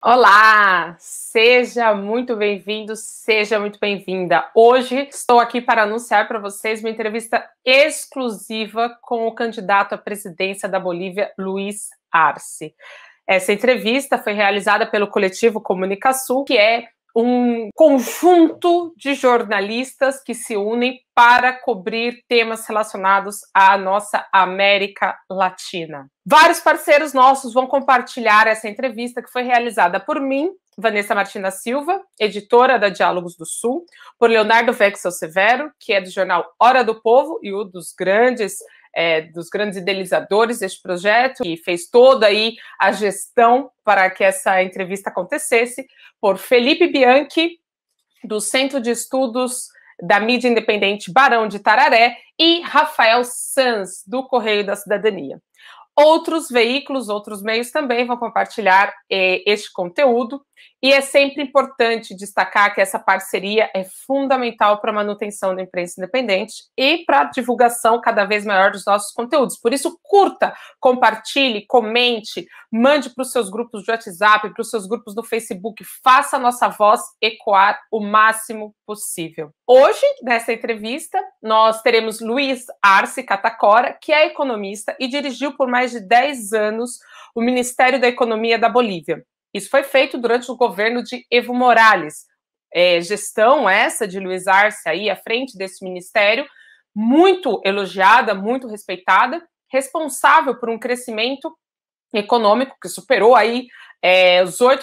Olá, seja muito bem-vindo, seja muito bem-vinda. Hoje estou aqui para anunciar para vocês uma entrevista exclusiva com o candidato à presidência da Bolívia, Luiz Arce. Essa entrevista foi realizada pelo coletivo Comunicação, que é um conjunto de jornalistas que se unem para cobrir temas relacionados à nossa América Latina. Vários parceiros nossos vão compartilhar essa entrevista que foi realizada por mim, Vanessa Martina Silva, editora da Diálogos do Sul, por Leonardo Vexel Severo, que é do jornal Hora do Povo e um dos grandes é, dos grandes idealizadores deste projeto, que fez toda aí a gestão para que essa entrevista acontecesse, por Felipe Bianchi, do Centro de Estudos da Mídia Independente Barão de Tararé, e Rafael Sanz, do Correio da Cidadania. Outros veículos, outros meios também vão compartilhar eh, este conteúdo. E é sempre importante destacar que essa parceria é fundamental para a manutenção da imprensa independente e para a divulgação cada vez maior dos nossos conteúdos. Por isso, curta, compartilhe, comente, mande para os seus grupos de WhatsApp, para os seus grupos no Facebook, faça a nossa voz ecoar o máximo possível. Hoje, nessa entrevista, nós teremos Luiz Arce Catacora, que é economista e dirigiu por mais de 10 anos o Ministério da Economia da Bolívia. Isso foi feito durante o governo de Evo Morales. É, gestão essa de Luiz Arce aí à frente desse ministério, muito elogiada, muito respeitada, responsável por um crescimento econômico que superou aí é, os 8%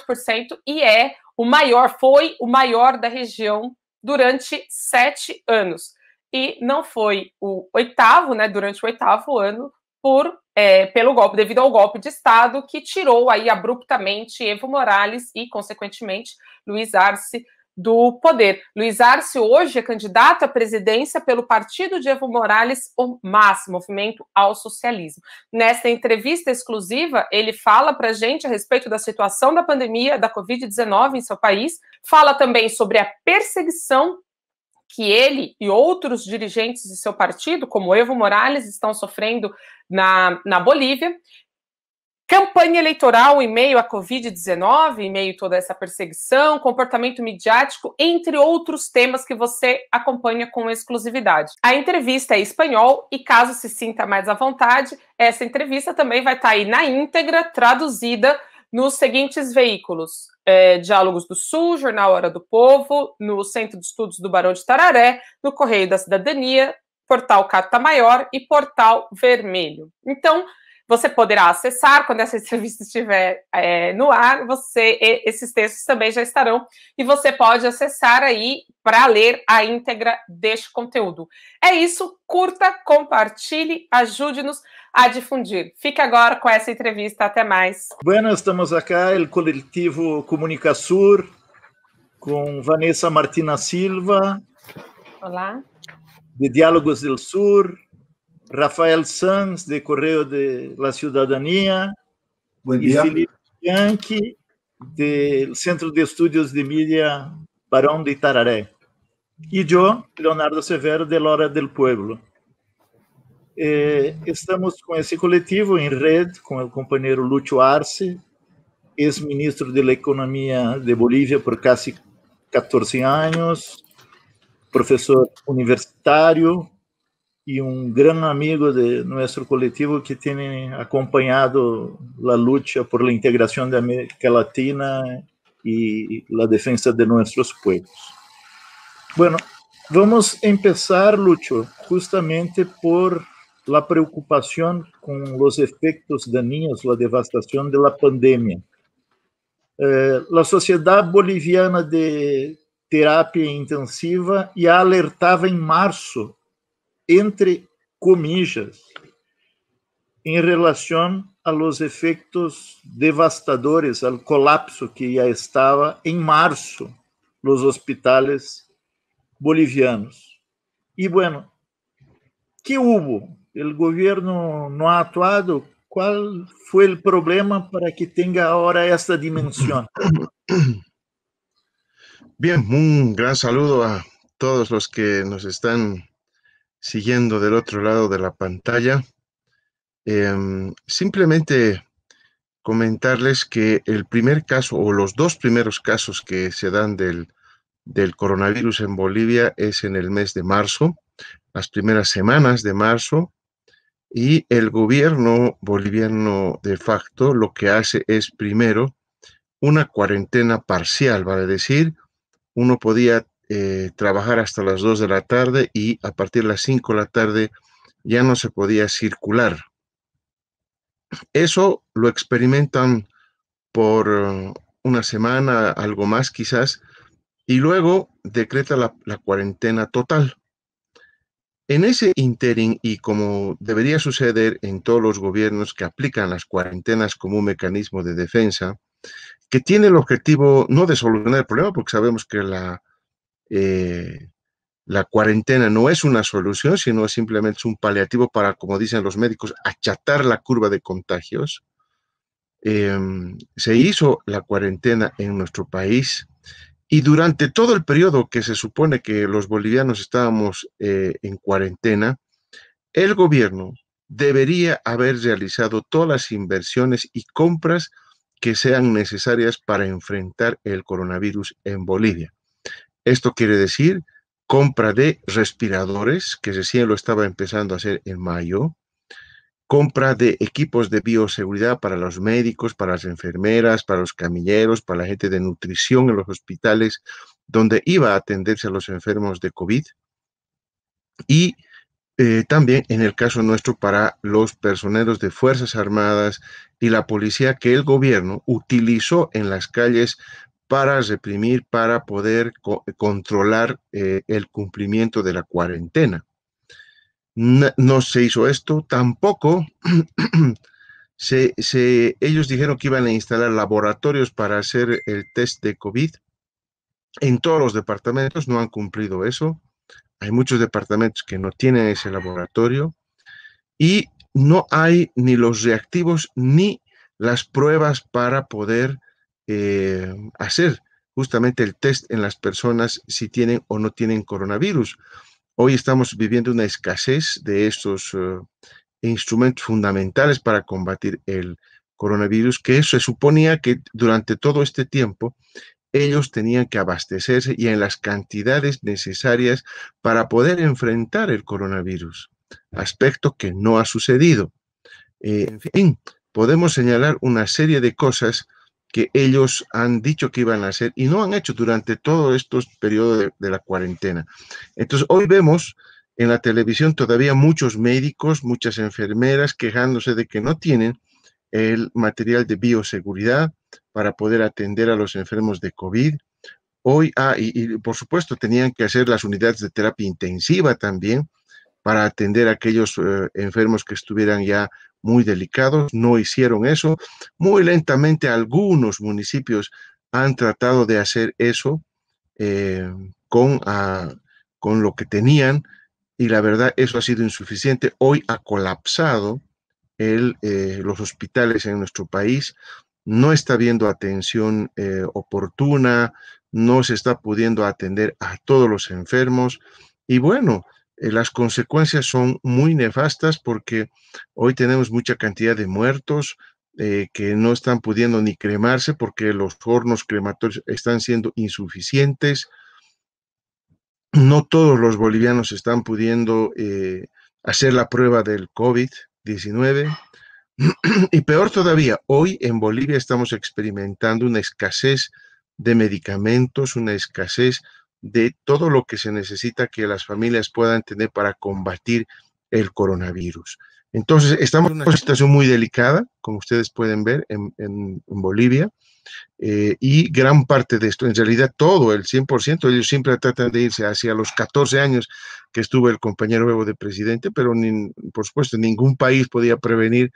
e é o maior, foi o maior da região durante sete anos. E não foi o oitavo, né? Durante o oitavo ano por é, pelo golpe, devido ao golpe de Estado que tirou aí abruptamente Evo Morales e, consequentemente, Luiz Arce do poder. Luiz Arce hoje é candidato à presidência pelo partido de Evo Morales, o MAS, Movimento ao Socialismo. Nesta entrevista exclusiva, ele fala para a gente a respeito da situação da pandemia da Covid-19 em seu país, fala também sobre a perseguição que ele e outros dirigentes de seu partido, como Evo Morales, estão sofrendo na, na Bolívia. Campanha eleitoral em meio à Covid-19, em meio a toda essa perseguição, comportamento midiático, entre outros temas que você acompanha com exclusividade. A entrevista é em espanhol e, caso se sinta mais à vontade, essa entrevista também vai estar tá aí na íntegra, traduzida nos seguintes veículos: é, Diálogos do Sul, Jornal Hora do Povo, no Centro de Estudos do Barão de Tararé, no Correio da Cidadania, Portal Carta Maior e Portal Vermelho. Então, você poderá acessar quando essa entrevista estiver é, no ar. Você esses textos também já estarão e você pode acessar aí para ler a íntegra deste conteúdo. É isso. Curta, compartilhe, ajude-nos a difundir. Fique agora com essa entrevista. Até mais. Bueno, estamos aqui, o coletivo Comunicasur, com Vanessa Martina Silva. Olá. De Diálogos do Sur, Rafael Sanz, de Correio de la Ciudadanía, Bom dia. e Felipe Bianchi, do Centro de Estudos de Mídia Barão de Itararé. E eu, Leonardo Severo, de Lora del Pueblo. Eh, estamos com esse coletivo em rede, com o companheiro Lúcio Arce, ex-ministro da Economia de Bolívia por quase 14 anos, professor universitário, e um grande amigo de nosso coletivo que tem acompanhado a luta por a integração da América Latina e a defesa de nossos pueblos. Bueno, vamos começar, Lucho, justamente por la preocupação com los efectos dañinos, la devastación de la pandemia. Eh, la Sociedad Boliviana de Terapia Intensiva ya alertava em março entre comillas, em relação aos efeitos devastadores, ao colapso que já estava em março nos hospitais bolivianos. E, bueno, que houve? O governo não ha atuado? Qual foi o problema para que tenha agora esta dimensão? Bien, un gran saludo a todos los que nos están siguiendo del otro lado de la pantalla. Em, simplemente comentarles que el primer caso o los dos primeros casos que se dan del, del coronavirus en Bolivia es en el mes de marzo, las primeras semanas de marzo, y el gobierno boliviano de facto lo que hace es primero una cuarentena parcial, vale decir, uno podía eh, trabajar hasta las 2 de la tarde y a partir de las 5 de la tarde ya no se podía circular. Eso lo experimentan por eh, una semana, algo más quizás, y luego decreta la, la cuarentena total. En ese interim, y como debería suceder en todos los gobiernos que aplican las cuarentenas como un mecanismo de defensa, que tiene el objetivo no de solucionar el problema, porque sabemos que la, eh, la cuarentena no es una solución, sino simplemente es un paliativo para, como dicen los médicos, achatar la curva de contagios. Em, se hizo la cuarentena en nuestro país y durante todo el periodo que se supone que los bolivianos estábamos eh, en cuarentena, el gobierno debería haber realizado todas las inversiones y compras que sean necesarias para enfrentar el coronavirus en Bolivia. Esto quiere decir compra de respiradores, que recién lo estaba empezando a hacer en mayo, compra de equipos de bioseguridad para los médicos, para las enfermeras, para los camilleros, para la gente de nutrición en los hospitales donde iba a atenderse a los enfermos de COVID y eh, también en el caso nuestro para los personeros de Fuerzas Armadas y la policía que el gobierno utilizó en las calles para reprimir, para poder controlar eh, el cumplimiento de la cuarentena. No, se hizo esto, tampoco se, se, ellos dijeron que iban a instalar laboratorios para hacer el test de COVID en todos los departamentos, no han cumplido eso. Hay muchos departamentos que no tienen ese laboratorio y no hay ni los reactivos ni las pruebas para poder eh, hacer justamente el test en las personas si tienen o no tienen coronavirus. Hoy estamos viviendo una escasez de estos eh, instrumentos fundamentales para combatir el coronavirus, que se suponía que durante todo este tiempo ellos tenían que abastecerse y en las cantidades necesarias para poder enfrentar el coronavirus, aspecto que no ha sucedido. Eh, en fin, podemos señalar una serie de cosas que ellos han dicho que iban a hacer y no han hecho durante todo estos periodos de, la cuarentena. Entonces, hoy vemos en la televisión todavía muchos médicos, muchas enfermeras quejándose de que no tienen el material de bioseguridad para poder atender a los enfermos de COVID. Hoy, ah, y por supuesto, tenían que hacer las unidades de terapia intensiva también, para atender a aquellos eh, enfermos que estuvieran ya muy delicados. No hicieron eso. Muy lentamente algunos municipios han tratado de hacer eso eh, con, ah, con lo que tenían y la verdad eso ha sido insuficiente. Hoy ha colapsado eh, los hospitales en nuestro país, no está habiendo atención oportuna, no se está pudiendo atender a todos los enfermos y bueno, eh, las consecuencias son muy nefastas porque hoy tenemos mucha cantidad de muertos eh, que no están pudiendo ni cremarse porque los hornos crematorios están siendo insuficientes. No todos los bolivianos están pudiendo eh, hacer la prueba del COVID-19. Y peor todavía, hoy en Bolivia estamos experimentando una escasez de medicamentos, una escasez de todo lo que se necesita que las familias puedan tener para combatir el coronavirus. Entonces, estamos en una situación muy delicada, como ustedes pueden ver, en, Bolivia, eh, y gran parte de esto, en realidad todo, el 100%, ellos siempre tratan de irse hacia los 14 años que estuvo el compañero Evo de presidente, pero por supuesto ningún país podía prevenir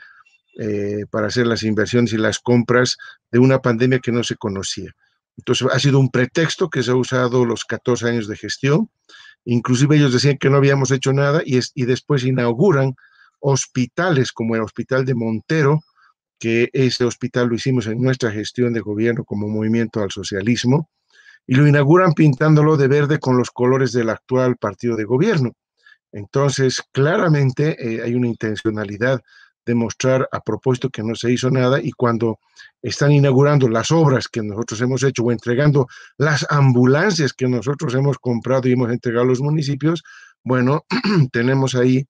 eh, para hacer las inversiones y las compras de una pandemia que no se conocía. Entonces ha sido un pretexto que se ha usado los 14 años de gestión. Inclusive ellos decían que no habíamos hecho nada y, después inauguran hospitales como el Hospital de Montero, que ese hospital lo hicimos en nuestra gestión de gobierno como movimiento al socialismo, y lo inauguran pintándolo de verde con los colores del actual partido de gobierno. Entonces, claramente eh, hay una intencionalidad demostrar a propósito que no se hizo nada y cuando están inaugurando las obras que nosotros hemos hecho o entregando las ambulancias que nosotros hemos comprado y hemos entregado a los municipios, bueno, tenemos ahí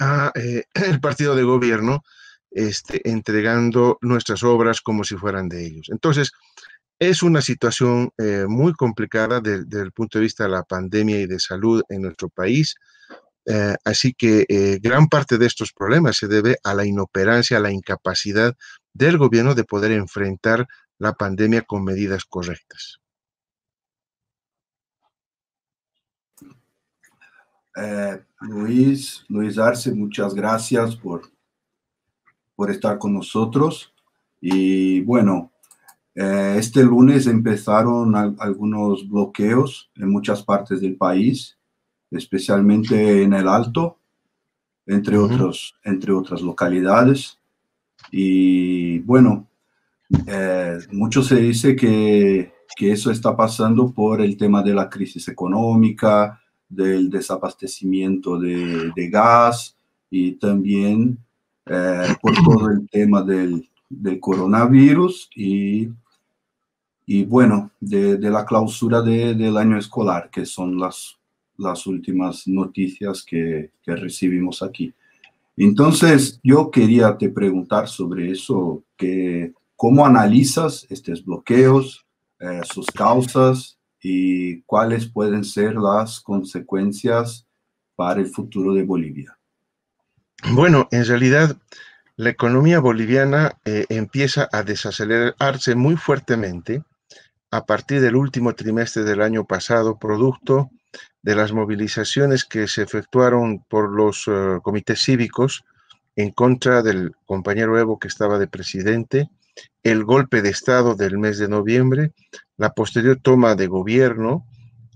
a, eh, el partido de gobierno este, entregando nuestras obras como si fueran de ellos. Entonces, es una situación eh, muy complicada desde el punto de vista de la pandemia y de salud en nuestro país. Eh, así que eh, gran parte de estos problemas se debe a la inoperancia, a la incapacidad del gobierno de poder enfrentar la pandemia con medidas correctas. Eh, Luis, Luis Arce, muchas gracias por, estar con nosotros. Y bueno, este lunes empezaron algunos bloqueos en muchas partes del país especialmente en el Alto, entre, otros, entre otras localidades. Y bueno, eh, mucho se dice que, eso está pasando por el tema de la crisis económica, del desabastecimiento de, gas y también eh, por todo el tema del, coronavirus y, y, bueno, de, la clausura del año escolar, que son las las últimas noticias que, recibimos aquí. Entonces, yo quería te preguntar sobre eso, que cómo analizas estos bloqueos, eh, sus causas y cuáles pueden ser las consecuencias para el futuro de Bolivia. Bueno, en realidad la economía boliviana eh, empieza a desacelerarse muy fuertemente a partir del último trimestre del año pasado, producto de las movilizaciones que se efectuaron por los eh, comités cívicos en contra del compañero Evo que estaba de presidente, el golpe de Estado del mes de noviembre, la posterior toma de gobierno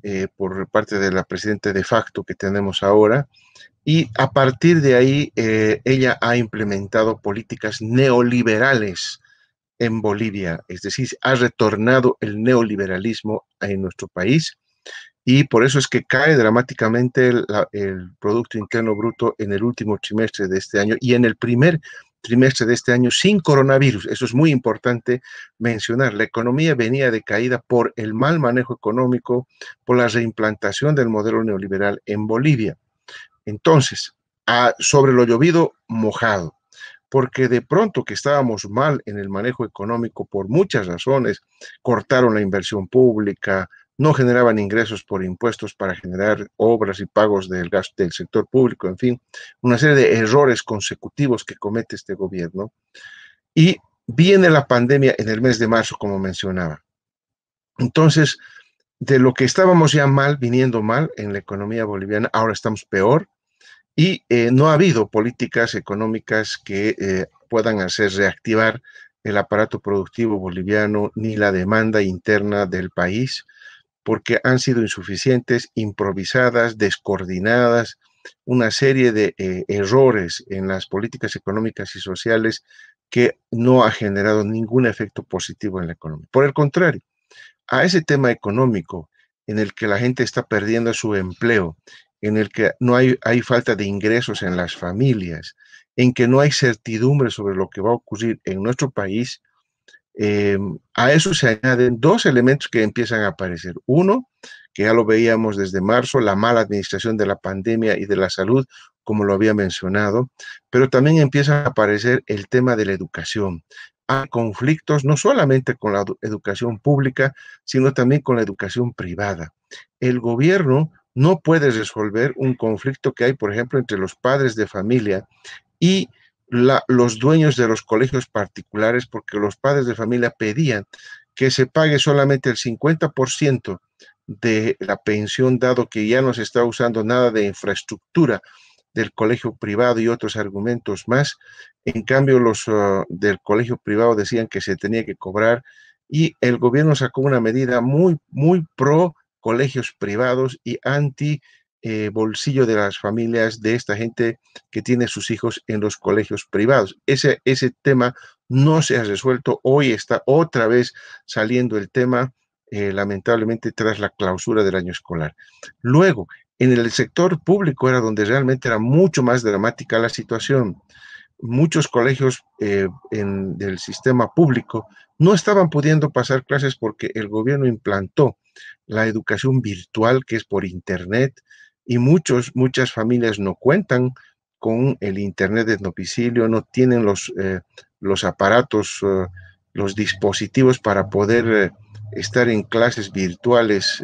eh, por parte de la presidenta de facto que tenemos ahora, y a partir de ahí eh, ella ha implementado políticas neoliberales en Bolivia, es decir, ha retornado el neoliberalismo en nuestro país y por eso es que cae dramáticamente el, Producto Interno Bruto en el último trimestre de este año y en el primer trimestre de este año sin coronavirus. Eso es muy importante mencionar. La economía venía de caída por el mal manejo económico, por la reimplantación del modelo neoliberal en Bolivia. Entonces, sobre lo llovido, mojado porque de pronto que estábamos mal en el manejo económico por muchas razones, cortaron la inversión pública, no generaban ingresos por impuestos para generar obras y pagos del gasto del sector público, en fin, una serie de errores consecutivos que comete este gobierno. Y viene la pandemia en el mes de marzo, como mencionaba. Entonces, de lo que estábamos ya mal, viniendo mal en la economía boliviana, ahora estamos peor y eh, no ha habido políticas económicas que eh, puedan hacer reactivar el aparato productivo boliviano ni la demanda interna del país porque han sido insuficientes, improvisadas, descoordinadas, una serie de eh, errores en las políticas económicas y sociales que no ha generado ningún efecto positivo en la economía. Por el contrario, a ese tema económico en el que la gente está perdiendo su empleo, en el que no hay, hay falta de ingresos en las familias, en que no hay certidumbre sobre lo que va a ocurrir en nuestro país, eh, a eso se añaden dos elementos que empiezan a aparecer. Uno, que ya lo veíamos desde marzo, la mala administración de la pandemia y de la salud, como lo había mencionado, pero también empieza a aparecer el tema de la educación. Hay conflictos no solamente con la educación pública, sino también con la educación privada. El gobierno no puede resolver un conflicto que hay, por ejemplo, entre los padres de familia y los dueños de los colegios particulares, porque los padres de familia pedían que se pague solamente el 50% de la pensión, dado que ya no se está usando nada de infraestructura del colegio privado y otros argumentos más. En cambio, los ah, del colegio privado decían que se tenía que cobrar y el gobierno sacó una medida muy, muy pro colegios privados y anti eh, bolsillo de las familias de esta gente que tiene sus hijos en los colegios privados. Ese, ese tema no se ha resuelto. Hoy está otra vez saliendo el tema, eh, lamentablemente, tras la clausura del año escolar. Luego, en el sector público era donde realmente era mucho más dramática la situación. Muchos colegios eh, en, del sistema público no estaban pudiendo pasar clases porque el gobierno implantó la educación virtual, que es por Internet, y muchos, muchas familias no cuentan con el Internet de domicilio, no tienen los, eh, los aparatos, eh, los dispositivos para poder eh, estar en clases virtuales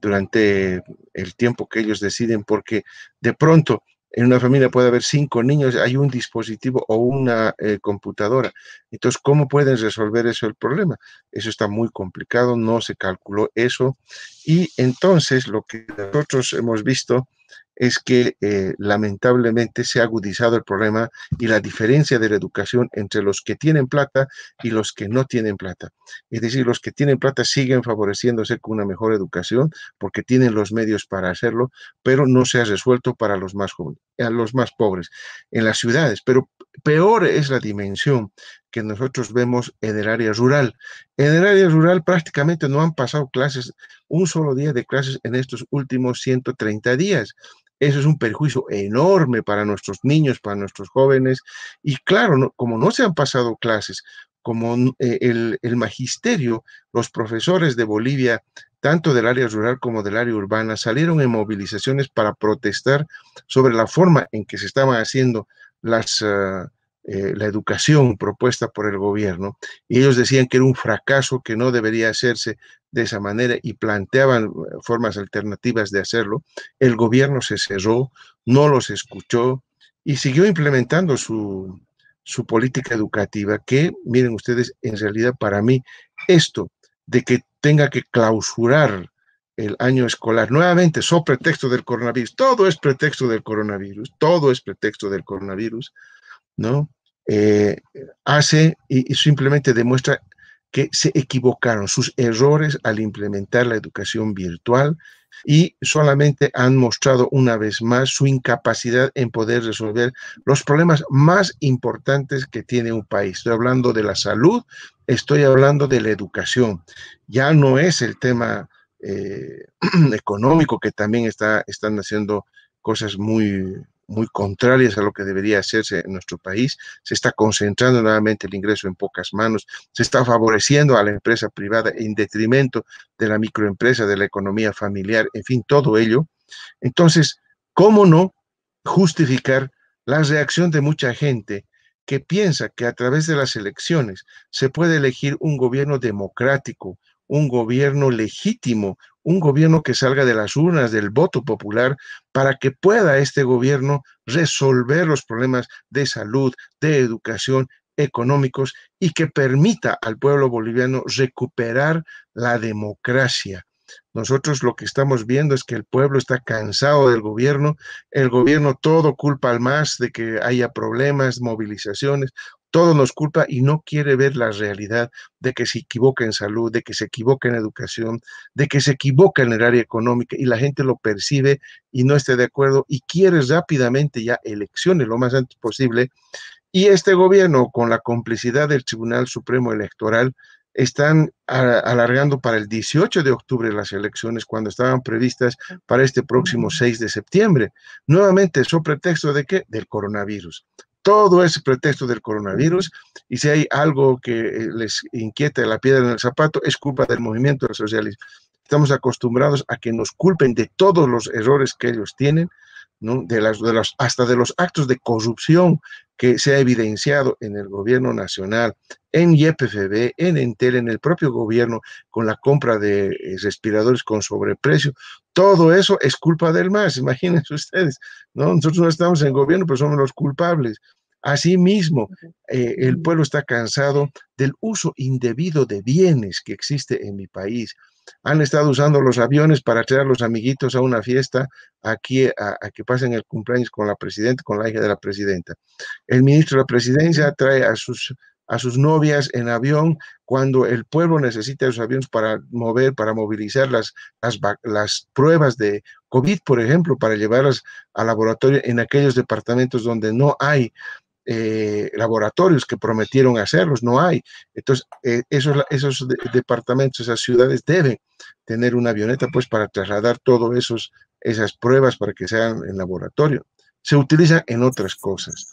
durante el tiempo que ellos deciden, porque de pronto en una familia puede haber cinco niños, hay un dispositivo o una eh, computadora. Entonces, ¿cómo pueden resolver eso el problema? Eso está muy complicado, no se calculó eso. Y entonces, lo que nosotros hemos visto es que eh, lamentablemente se ha agudizado el problema y la diferencia de la educación entre los que tienen plata y los que no tienen plata. Es decir, los que tienen plata siguen favoreciéndose con una mejor educación porque tienen los medios para hacerlo, pero no se ha resuelto para los más jóvenes, eh, los más pobres en las ciudades. Pero peor es la dimensión que nosotros vemos en el área rural. En el área rural prácticamente no han pasado clases, un solo día de clases en estos últimos 130 días. Eso es un perjuicio enorme para nuestros niños, para nuestros jóvenes. Y claro, como no se han pasado clases, como eh, el, magisterio, los profesores de Bolivia, tanto del área rural como del área urbana, salieron en movilizaciones para protestar sobre la forma en que se estaba haciendo las, ah, eh, la educación propuesta por el gobierno. Y ellos decían que era un fracaso, que no debería hacerse, de esa manera y planteaban eh, formas alternativas de hacerlo, el gobierno se cerró, no los escuchó y siguió implementando su, política educativa, que miren ustedes, en realidad para mí esto de que tenga que clausurar el año escolar. Nuevamente, son pretexto del coronavirus. Todo es pretexto del coronavirus. Todo es pretexto del coronavirus, ¿no? Eh, hace y, simplemente demuestra que se equivocaron, sus errores al implementar la educación virtual y solamente han mostrado una vez más su incapacidad en poder resolver los problemas más importantes que tiene un país. Estoy hablando de la salud, estoy hablando de la educación. Ya no es el tema eh, económico que también está, están haciendo cosas muy, muy contrarias a lo que debería hacerse en nuestro país. Se está concentrando nuevamente el ingreso en pocas manos, se está favoreciendo a la empresa privada en detrimento de la microempresa, de la economía familiar, en fin, todo ello. Entonces, ¿cómo no justificar la reacción de mucha gente que piensa que a través de las elecciones se puede elegir un gobierno democrático, un gobierno legítimo, un gobierno que salga de las urnas, del voto popular, para que pueda este gobierno resolver los problemas de salud, de educación, económicos y que permita al pueblo boliviano recuperar la democracia. Nosotros lo que estamos viendo es que el pueblo está cansado del gobierno, el gobierno todo culpa al más de que haya problemas, movilizaciones, todo nos culpa y no quiere ver la realidad de que se equivoca en salud, de que se equivoca en educación, de que se equivoca en el área económica y la gente lo percibe y no está de acuerdo y quiere rápidamente ya elecciones lo más antes posible. Y este gobierno, con la complicidad del Tribunal Supremo Electoral, están alargando para el 18 de octubre las elecciones cuando estaban previstas para este próximo 6 de septiembre. Nuevamente, ¿so pretexto de qué? Del coronavirus. Todo es pretexto del coronavirus y si hay algo que eh, les inquieta la piedra en el zapato, es culpa del movimiento socialista. Estamos acostumbrados a que nos culpen de todos los errores que ellos tienen, de hasta de los actos de corrupción que se ha evidenciado en el gobierno nacional, en YPFB, en Entel, en el propio gobierno, con la compra de eh, respiradores con sobreprecio. Todo eso es culpa del más. imagínense ustedes, Nosotros no estamos en gobierno, pero somos los culpables. Asimismo, eh, el pueblo está cansado del uso indebido de bienes que existe en mi país. Han estado usando los aviones para traer a los amiguitos a una fiesta aquí a, a que pasen el cumpleaños con la presidenta, con la hija de la presidenta. El ministro de la presidencia trae a sus a sus novias en avión cuando el pueblo necesita esos aviones para mover, para movilizar las, las, pruebas de COVID, por ejemplo, para llevarlas a laboratorio en aquellos departamentos donde no hay eh, laboratorios que prometieron hacerlos, no hay. Entonces, eh, esos, departamentos, esas ciudades deben tener una avioneta pues para trasladar todas esas pruebas para que sean en laboratorio. Se utiliza en otras cosas.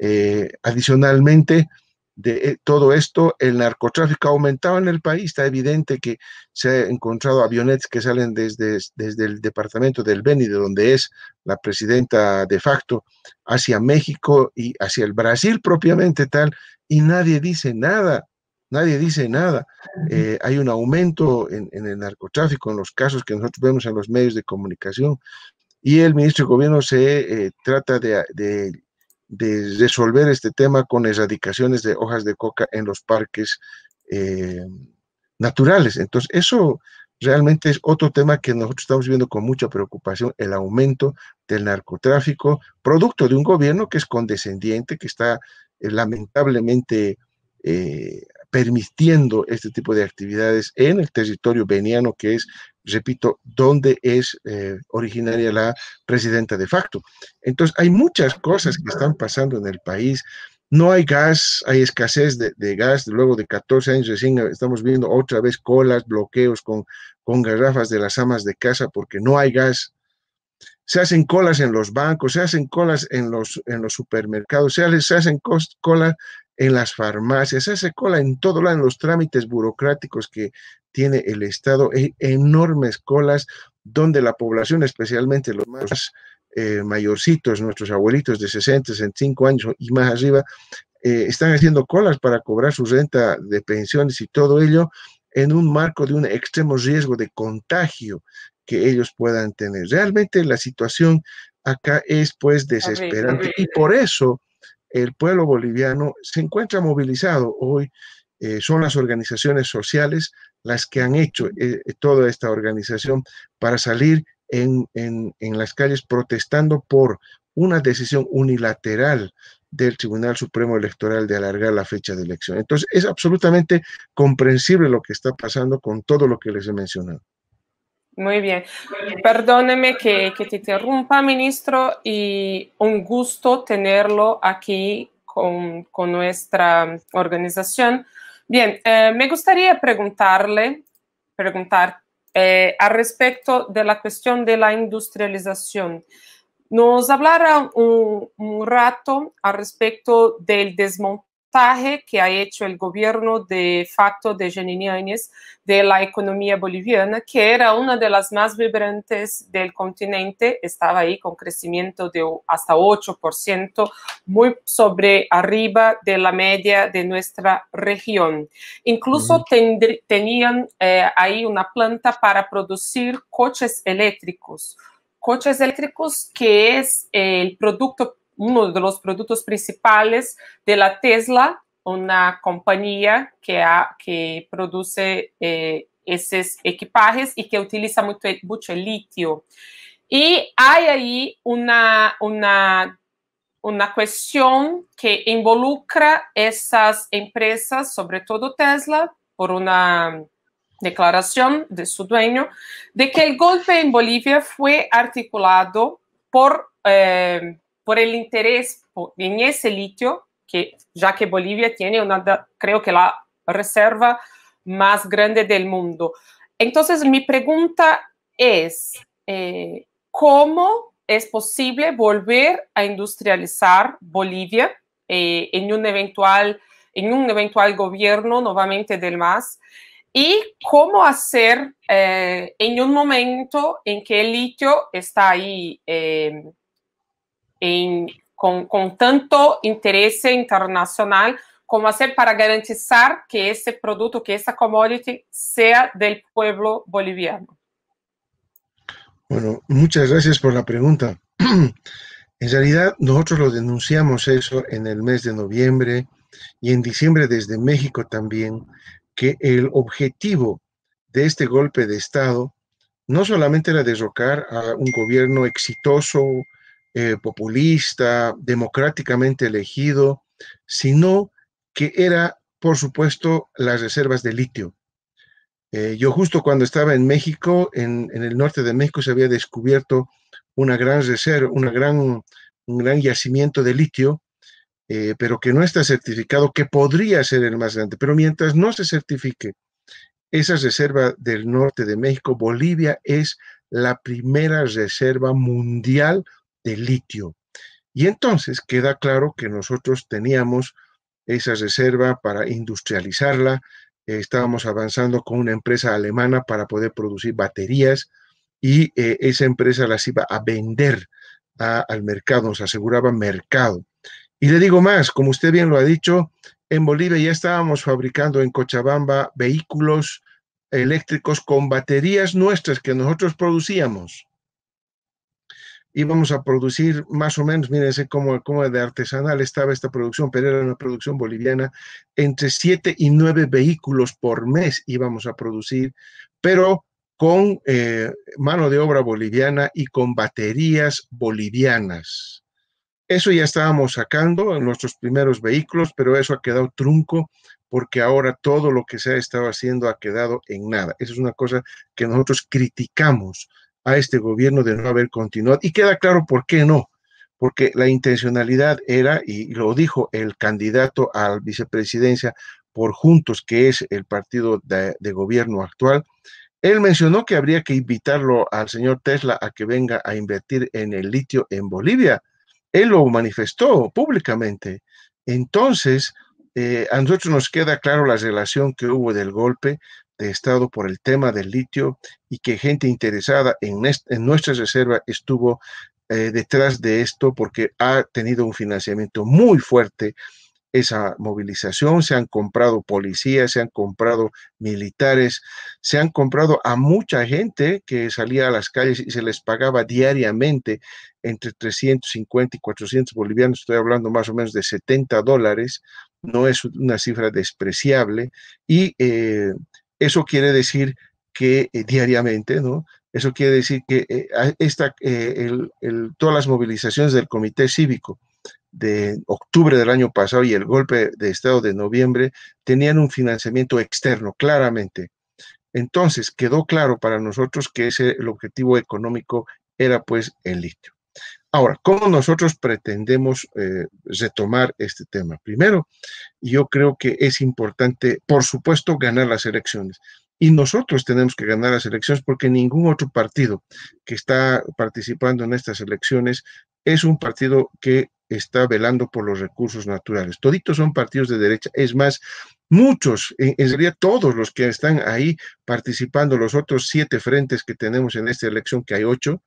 Eh, adicionalmente, de eh, todo esto, el narcotráfico ha aumentado en el país. Está evidente que se han encontrado avionetes que salen desde, desde el departamento del Beni, de donde es la presidenta de facto, hacia México y hacia el Brasil propiamente tal, y nadie dice nada. Nadie dice nada. Eh, hay un aumento en, el narcotráfico, en los casos que nosotros vemos en los medios de comunicación y el ministro de Gobierno se eh, trata de, de resolver este tema con erradicaciones de hojas de coca en los parques eh, naturales. Entonces, eso realmente es otro tema que nosotros estamos viendo con mucha preocupación, el aumento del narcotráfico, producto de un gobierno que es condescendiente, que está eh, lamentablemente eh, permitiendo este tipo de actividades en el territorio veniano, que es repito, ¿dónde es eh, originaria la presidenta de facto. Entonces, hay muchas cosas que están pasando en el país. No hay gas, hay escasez de, gas. Luego de 14 años recién estamos viendo otra vez colas, bloqueos con, con garrafas de las amas de casa porque no hay gas. Se hacen colas en los bancos, se hacen colas en los, en los supermercados, se, hacen colas en las farmacias, hace cola en todo lado, en los trámites burocráticos que tiene el Estado, hay e enormes colas donde la población, especialmente los más eh, mayorcitos, nuestros abuelitos de 60, 65 años y más arriba, eh, están haciendo colas para cobrar su renta de pensiones y todo ello en un marco de un extremo riesgo de contagio que ellos puedan tener. Realmente la situación acá es pues desesperante y por eso el pueblo boliviano se encuentra movilizado hoy. Eh, son las organizaciones sociales las que han hecho eh, toda esta organización para salir en, las calles protestando por una decisión unilateral del Tribunal Supremo Electoral de alargar la fecha de elección. Entonces, es absolutamente comprensible lo que está pasando con todo lo que les he mencionado. Muy bien. Perdóneme que, te interrumpa, ministro, y un gusto tenerlo aquí con, nuestra organización. Bien, eh, me gustaría preguntarle, preguntar eh, al respecto de la cuestión de la industrialización. Nos hablará un, un rato al respecto del desmontaje que ha hecho el gobierno de facto de Geninianes de la economía boliviana, que era una de las más vibrantes del continente, estaba ahí con crecimiento de hasta 8%, muy sobre arriba de la media de nuestra región. Incluso tenían eh, ahí una planta para producir coches eléctricos. Coches eléctricos que es el producto uno de los productos principales de la Tesla, una compañía que, produce eh, esos equipajes y que utiliza mucho, litio. Y hay ahí una, una, una cuestión que involucra esas empresas, sobre todo Tesla, por una declaración de su dueño, de que el golpe en Bolivia fue articulado por eh, por el interés en ese litio, que ya que Bolivia tiene una, creo que la reserva más grande del mundo. Entonces, mi pregunta es, eh, ¿cómo es posible volver a industrializar Bolivia eh, en, un eventual, en un eventual gobierno nuevamente del MAS? ¿Y cómo hacer eh, en un momento en que el litio está ahí? con, tanto interés internacional como hacer para garantizar que ese producto, que esa commodity sea del pueblo boliviano. Bueno, muchas gracias por la pregunta. En realidad, nosotros lo denunciamos eso en el mes de noviembre y en diciembre desde México también, que el objetivo de este golpe de Estado no solamente era derrocar a un gobierno exitoso, eh, populista, democráticamente elegido, sino que era, por supuesto, las reservas de litio. Eh, yo justo cuando estaba en México, en, el norte de México, se había descubierto una gran reserva, gran, un gran yacimiento de litio, eh, pero que no está certificado, que podría ser el más grande. Pero mientras no se certifique esa reserva del norte de México, Bolivia es la primera reserva mundial de litio. Y entonces queda claro que nosotros teníamos esa reserva para industrializarla, eh, estábamos avanzando con una empresa alemana para poder producir baterías y eh, esa empresa las iba a vender al mercado, nos aseguraba mercado. Y le digo más, como usted bien lo ha dicho, en Bolivia ya estábamos fabricando en Cochabamba vehículos eléctricos con baterías nuestras que nosotros producíamos íbamos a producir más o menos, mírense cómo, cómo de artesanal estaba esta producción, pero era una producción boliviana, entre siete y nueve vehículos por mes íbamos a producir, pero con eh, mano de obra boliviana y con baterías bolivianas. Eso ya estábamos sacando en nuestros primeros vehículos, pero eso ha quedado trunco porque ahora todo lo que se ha estado haciendo ha quedado en nada. Esa es una cosa que nosotros criticamos a este gobierno de no haber continuado. Y queda claro por qué no, porque la intencionalidad era, y lo dijo el candidato a la vicepresidencia por Juntos, que es el partido de, gobierno actual, él mencionó que habría que invitarlo al señor Tesla a que venga a invertir en el litio en Bolivia. Él lo manifestó públicamente. Entonces, eh, a nosotros nos queda claro la relación que hubo del golpe, Estado por el tema del litio y que gente interesada en, en nuestra reserva estuvo eh, detrás de esto porque ha tenido un financiamiento muy fuerte esa movilización, se han comprado policías, se han comprado militares, se han comprado a mucha gente que salía a las calles y se les pagaba diariamente entre 350 y 400 bolivianos, estoy hablando más o menos de 70 dólares, no es una cifra despreciable, y eh, eso quiere decir que eh, diariamente, ¿no? Eso quiere decir que eh, esta, eh, todas las movilizaciones del Comité Cívico de octubre del año pasado y el golpe de Estado de noviembre tenían un financiamiento externo, claramente. Entonces quedó claro para nosotros que ese, el objetivo económico era pues el litio. Ahora, ¿cómo nosotros pretendemos eh, retomar este tema? Primero, yo creo que es importante, por supuesto, ganar las elecciones. Y nosotros tenemos que ganar las elecciones porque ningún otro partido que está participando en estas elecciones es un partido que está velando por los recursos naturales. Toditos son partidos de derecha. Es más, muchos, en, realidad todos los que están ahí participando, los otros siete frentes que tenemos en esta elección, que hay ocho,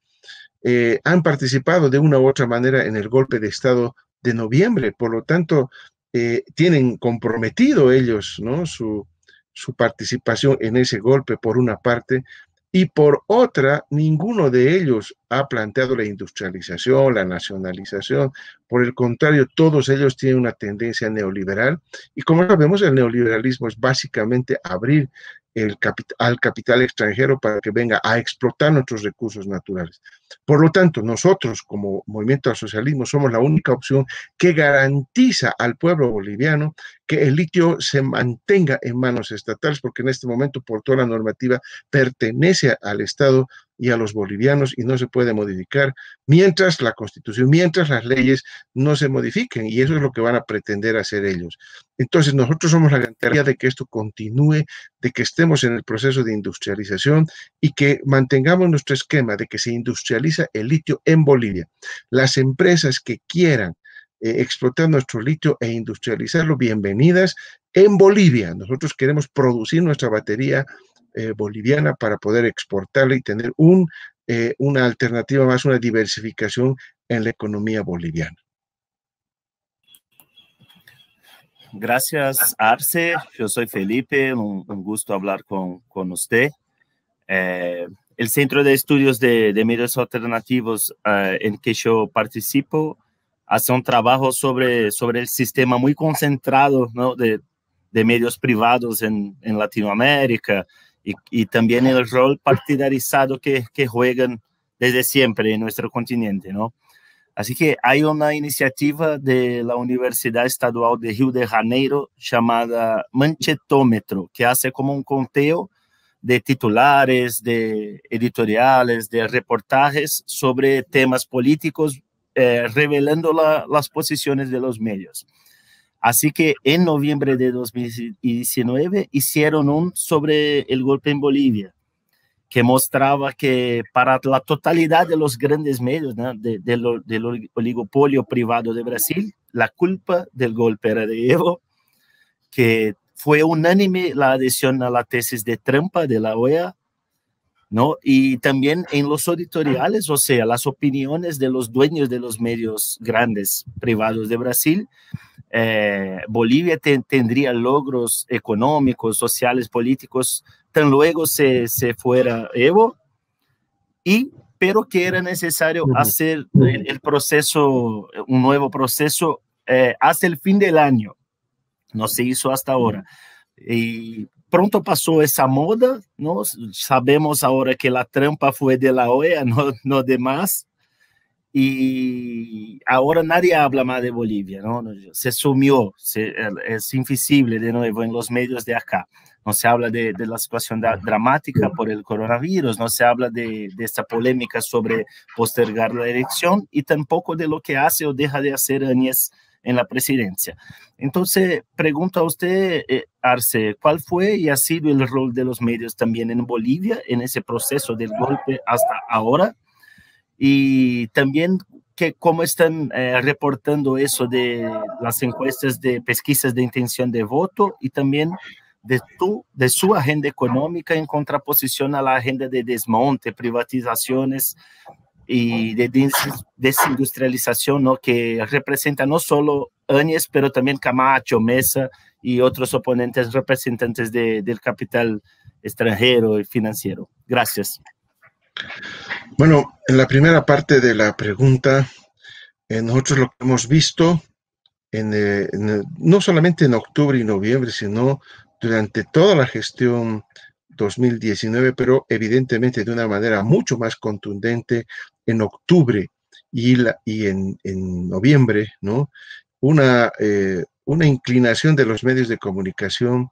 eh, han participado de una u otra manera en el golpe de Estado de noviembre. Por lo tanto, eh, tienen comprometido ellos ¿no? su, su participación en ese golpe por una parte y por otra, ninguno de ellos ha planteado la industrialización, la nacionalización. Por el contrario, todos ellos tienen una tendencia neoliberal. Y como sabemos, el neoliberalismo es básicamente abrir al capital extranjero para que venga a explotar nuestros recursos naturales. Por lo tanto, nosotros como movimiento al socialismo somos la única opción que garantiza al pueblo boliviano que el litio se mantenga en manos estatales, porque en este momento por toda la normativa pertenece al Estado y a los bolivianos y no se puede modificar mientras la constitución, mientras las leyes no se modifiquen y eso es lo que van a pretender hacer ellos. Entonces nosotros somos la garantía de que esto continúe, de que estemos en el proceso de industrialización y que mantengamos nuestro esquema de que se industrializa el litio en Bolivia. Las empresas que quieran eh, explotar nuestro litio e industrializarlo, bienvenidas en Bolivia. Nosotros queremos producir nuestra batería eh, boliviana para poder exportarla y tener un, eh, una alternativa más, una diversificación en la economía boliviana. Gracias, Arce. Yo soy Felipe. Un, gusto hablar con, con usted. Eh, el Centro de Estudios de, Medios Alternativos en que yo participo hace un trabajo sobre, sobre el sistema muy concentrado de, de, medios privados en, en Latinoamérica, y, también el rol partidarizado que, juegan desde siempre en nuestro continente, ¿no? Así que hay una iniciativa de la Universidad Estadual de Rio de Janeiro llamada Manchetómetro, que hace como un conteo de titulares, de editoriales, de reportajes sobre temas políticos, eh, revelando las posiciones de los medios. Así que en noviembre de 2019 hicieron un sobre el golpe en Bolivia, que mostraba que para la totalidad de los grandes medios de, del oligopolio privado de Brasil, la culpa del golpe era de Evo, que fue unánime la adhesión a la tesis de trampa de la OEA ¿no? Y también en los auditoriales, o sea, las opiniones de los dueños de los medios grandes privados de Brasil. Eh, Bolivia tendría logros económicos, sociales, políticos, tan luego se, fuera Evo, y, pero que era necesario hacer el, proceso, un nuevo proceso eh, hasta el fin del año. No se hizo hasta ahora. Y pronto pasó esa moda, no sabemos ahora que la trampa fue de la OEA, no de más, y ahora nadie habla más de Bolivia, no se sumió, es invisible de nuevo en los medios de acá. No se habla de, la situación dramática por el coronavirus, no se habla de, esta polémica sobre postergar la elección, y tampoco de lo que hace o deja de hacer Áñez en la presidencia. Entonces, pregunto a usted, eh, Arce, ¿cuál fue y ha sido el rol de los medios también en Bolivia en ese proceso del golpe hasta ahora? Y también, que, ¿cómo están eh, reportando eso de las encuestas de pesquisas de intención de voto y también de, de su agenda económica en contraposición a la agenda de desmonte, privatizaciones y de desindustrialización, ¿no? que representa no solo Áñez, pero también Camacho, Mesa y otros oponentes representantes de, del capital extranjero y financiero. Gracias. Bueno, en la primera parte de la pregunta, eh, nosotros lo que hemos visto, en, eh, eh, no solamente en octubre y noviembre, sino durante toda la gestión 2019, pero evidentemente de una manera mucho más contundente en octubre y, en, noviembre, ¿no? Una, eh, una, inclinación de los medios de comunicación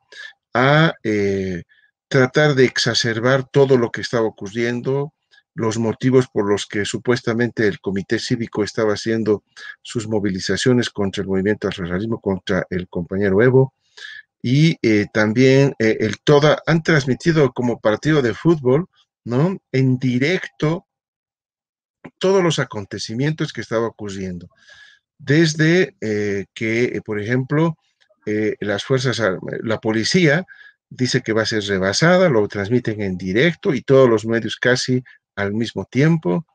a eh, tratar de exacerbar todo lo que estaba ocurriendo, los motivos por los que supuestamente el Comité Cívico estaba haciendo sus movilizaciones contra el movimiento al socialismo, contra el compañero Evo, y eh, también eh, el Toda han transmitido como partido de fútbol, ¿no? En directo todos los acontecimientos que estaba ocurriendo. Desde eh, que, por ejemplo, las fuerzas, la policía dice que va a ser rebasada, lo transmiten en directo y todos los medios casi al mismo tiempo.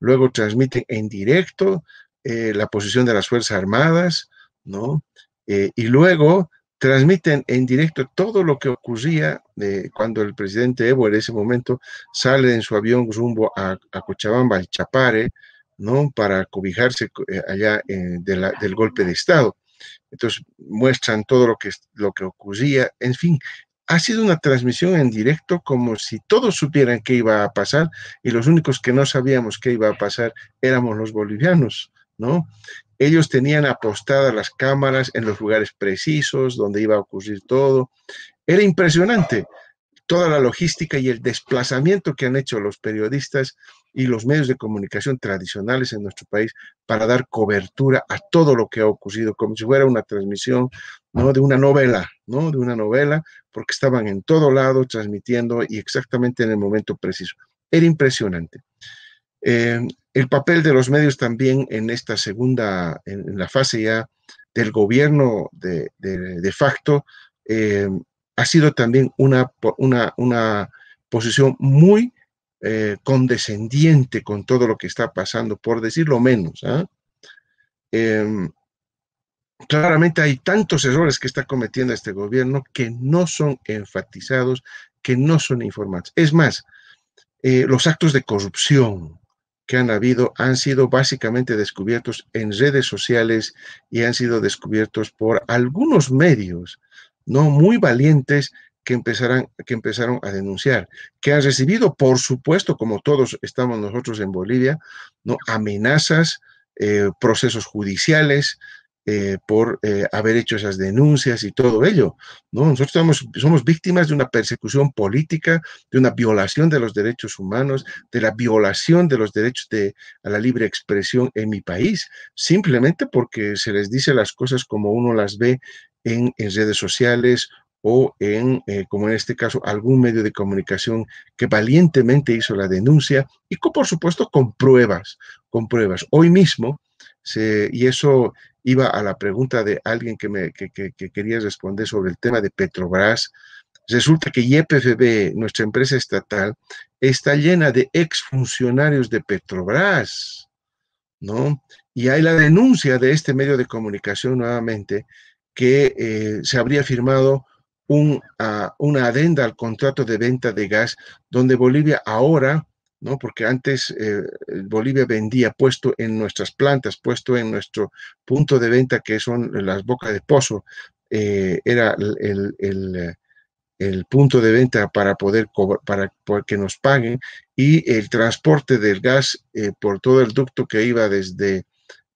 Luego transmiten en directo la posición de las Fuerzas Armadas, ¿no? y luego transmiten en directo todo lo que ocurría eh, cuando el presidente Evo en ese momento sale en su avión rumbo a, Cochabamba, al Chapare, ¿no? para cobijarse eh, allá eh, del golpe de Estado. Entonces muestran todo lo que, lo que ocurría, en fin. Ha sido una transmisión en directo como si todos supieran qué iba a pasar y los únicos que no sabíamos qué iba a pasar éramos los bolivianos, ¿no? Ellos tenían apostadas las cámaras en los lugares precisos donde iba a ocurrir todo. Era impresionante toda la logística y el desplazamiento que han hecho los periodistas y los medios de comunicación tradicionales en nuestro país para dar cobertura a todo lo que ha ocurrido, como si fuera una transmisión ¿no? de una novela, ¿no? de una novela, porque estaban en todo lado transmitiendo y exactamente en el momento preciso. Era impresionante. Eh, el papel de los medios también en esta segunda, en la fase ya del gobierno de, facto, eh, ha sido también una, una, posición muy eh, condescendiente con todo lo que está pasando, por decirlo menos. ¿ah? Em, claramente hay tantos errores que está cometiendo este gobierno que no son enfatizados, que no son informados. Es más, eh, los actos de corrupción, que han habido han sido básicamente descubiertos en redes sociales y han sido descubiertos por algunos medios, ¿no? Muy valientes que, que empezaron a denunciar, que han recibido, por supuesto, como todos estamos nosotros en Bolivia, ¿no? amenazas, eh, procesos judiciales, eh, por eh, haber hecho esas denuncias y todo ello. Nosotros somos, somos víctimas de una persecución política, de una violación de los derechos humanos, de la violación de los derechos de, a la libre expresión en mi país, simplemente porque se les dice las cosas como uno las ve en, redes sociales o en, eh, como en este caso, algún medio de comunicación que valientemente hizo la denuncia y, por supuesto, con pruebas, con pruebas. Hoy mismo, y eso iba a la pregunta de alguien que, me, quería responder sobre el tema de Petrobras. Resulta que YPFB, nuestra empresa estatal, está llena de exfuncionarios de Petrobras, ¿no? Y hay la denuncia de este medio de comunicación nuevamente que eh, se habría firmado un, ah, una adenda al contrato de venta de gas donde Bolivia ahora ¿no? Porque antes eh, Bolivia vendía puesto en nuestras plantas, puesto en nuestro punto de venta, que son las bocas de pozo, eh, era el, punto de venta para poder para, que nos paguen y el transporte del gas eh, por todo el ducto que iba desde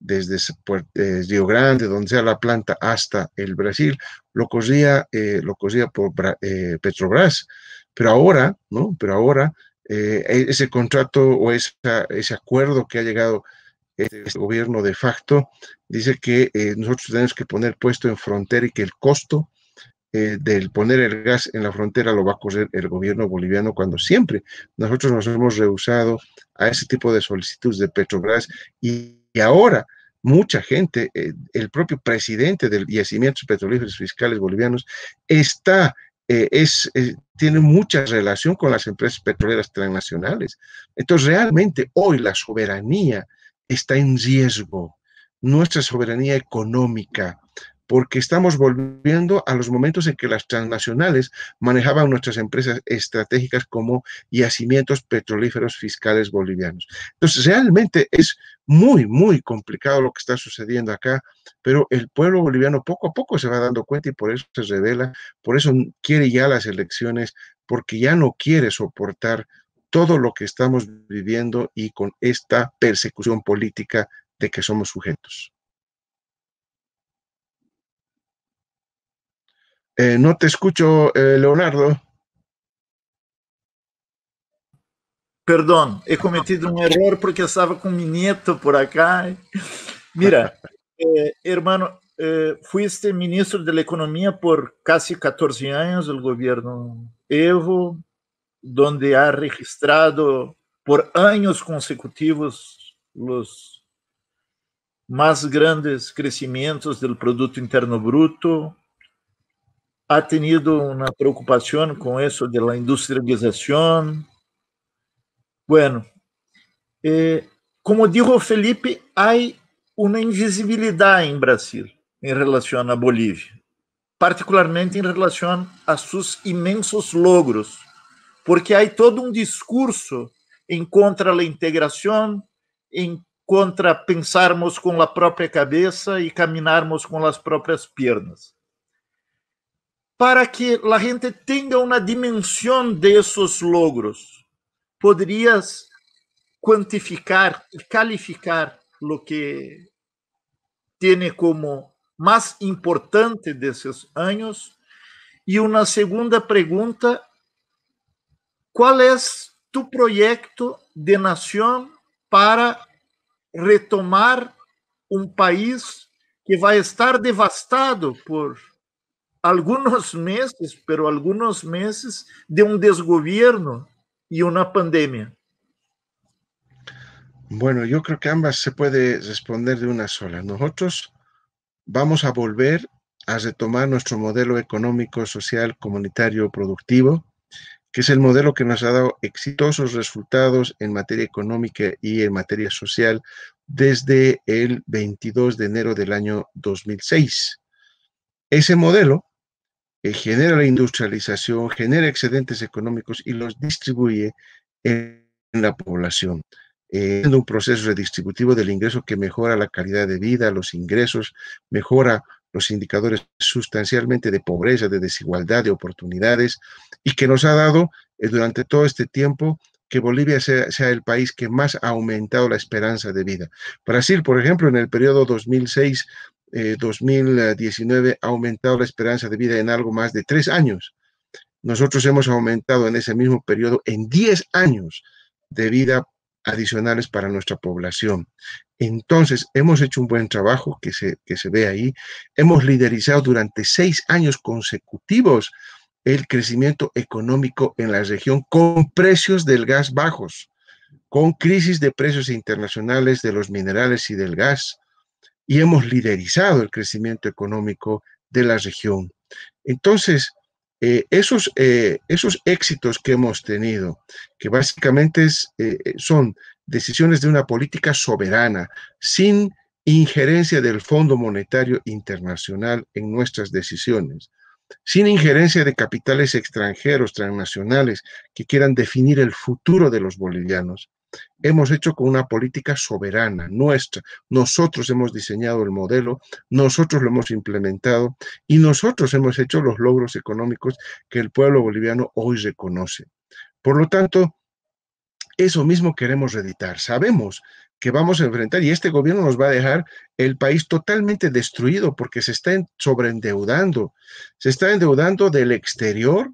desde Río Grande, donde sea la planta, hasta el Brasil, lo cosía lo por Petrobras. Pero ahora, ¿no? Pero ahora eh, e-, ese contrato o ese acuerdo que ha llegado eh, este, gobierno de facto, dice que eh, nosotros tenemos que poner puesto en frontera y que el costo del poner el gas en la frontera lo va a correr el gobierno boliviano cuando siempre nosotros nos hemos rehusado a ese tipo de solicitudes de Petrobras y, ahora mucha gente, el propio presidente del Yacimientos Petrolíferos Fiscales Bolivianos está, es, tiene mucha relación con las empresas petroleras transnacionales. Entonces, realmente hoy la soberanía está en riesgo, nuestra soberanía económica, porque estamos volviendo a los momentos en que las transnacionales manejaban nuestras empresas estratégicas como yacimientos petrolíferos fiscales bolivianos. Entonces, realmente es muy, muy complicado lo que está sucediendo acá, pero el pueblo boliviano poco a poco se va dando cuenta y por eso se revela, por eso quiere ya las elecciones, porque ya no quiere soportar todo lo que estamos viviendo y con esta persecución política de que somos sujetos. Eh, no te escucho, eh, Leonardo. Perdón, he cometido un error porque estaba con mi nieto por acá. Mira, eh, hermano, fuiste ministro de la Economía por casi 14 años del gobierno Evo, donde ha registrado por años consecutivos los más grandes crecimientos del Producto Interno Bruto, ha tenido una preocupación con eso de la industrialización. Bueno, eh, como dijo Felipe, hay una invisibilidad en Brasil en relación a Bolivia, particularmente en relación a sus inmensos logros, porque hay todo un discurso en contra de la integración, en contra pensarmos com a própria cabeça e caminharmos com as próprias pernas para que a gente tenha uma dimensão desses logros. Poderias quantificar e calificar o que tem como mais importante desses anos? E uma segunda pergunta: qual é tu projeto de nação para retomar um país que vai estar devastado por algunos meses, pero algunos meses de un desgobierno y una pandemia? Bueno, yo creo que ambas se puede responder de una sola. Nosotros vamos a volver a retomar nuestro modelo económico, social, comunitario, productivo, que es el modelo que nos ha dado exitosos resultados en materia económica y en materia social desde el 22 de enero del año 2006. Ese modelo genera la industrialización, genera excedentes económicos y los distribuye en, la población. Eh, un proceso redistributivo del ingreso que mejora la calidad de vida, los ingresos, mejora los indicadores sustancialmente de pobreza, de desigualdad, de oportunidades, y que nos ha dado eh, durante todo este tiempo que Bolivia sea, sea, el país que más ha aumentado la esperanza de vida. Brasil, por ejemplo, en el periodo 2006 2019 eh, ha aumentado la esperanza de vida en algo más de tres años. Nosotros hemos aumentado en ese mismo periodo en 10 años de vida adicionales para nuestra población. Entonces, hemos hecho un buen trabajo que se, que se ve ahí. Hemos liderizado durante seis años consecutivos el crecimiento económico en la región con precios del gas bajos, con crisis de precios internacionales de los minerales y del gas, y hemos liderizado el crecimiento económico de la región. Entonces, eh, esos, eh, esos éxitos que hemos tenido, que básicamente eh, son decisiones de una política soberana, sin injerencia del Fondo Monetario Internacional en nuestras decisiones, sin injerencia de capitales extranjeros, transnacionales, que quieran definir el futuro de los bolivianos, hemos hecho con una política soberana, nuestra. Nosotros hemos diseñado el modelo, nosotros lo hemos implementado y nosotros hemos hecho los logros económicos que el pueblo boliviano hoy reconoce. Por lo tanto, eso mismo queremos reeditar. Sabemos que vamos a enfrentar y este gobierno nos va a dejar el país totalmente destruido porque se está sobreendeudando. Se está endeudando del exterior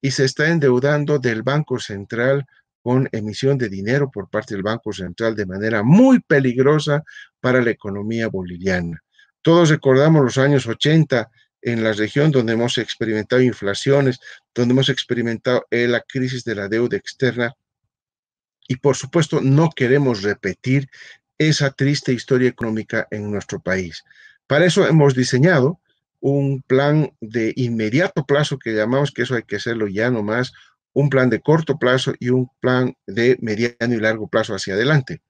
y se está endeudando del Banco Central con emisión de dinero por parte del Banco Central de manera muy peligrosa para la economía boliviana. Todos recordamos los años 80 en la región donde hemos experimentado inflaciones, donde hemos experimentado eh, la crisis de la deuda externa. Y por supuesto, no queremos repetir esa triste historia económica en nuestro país. Para eso hemos diseñado un plan de inmediato plazo que llamamos, que eso hay que hacerlo ya no más, un plan de corto plazo y un plan de mediano y largo plazo hacia adelante.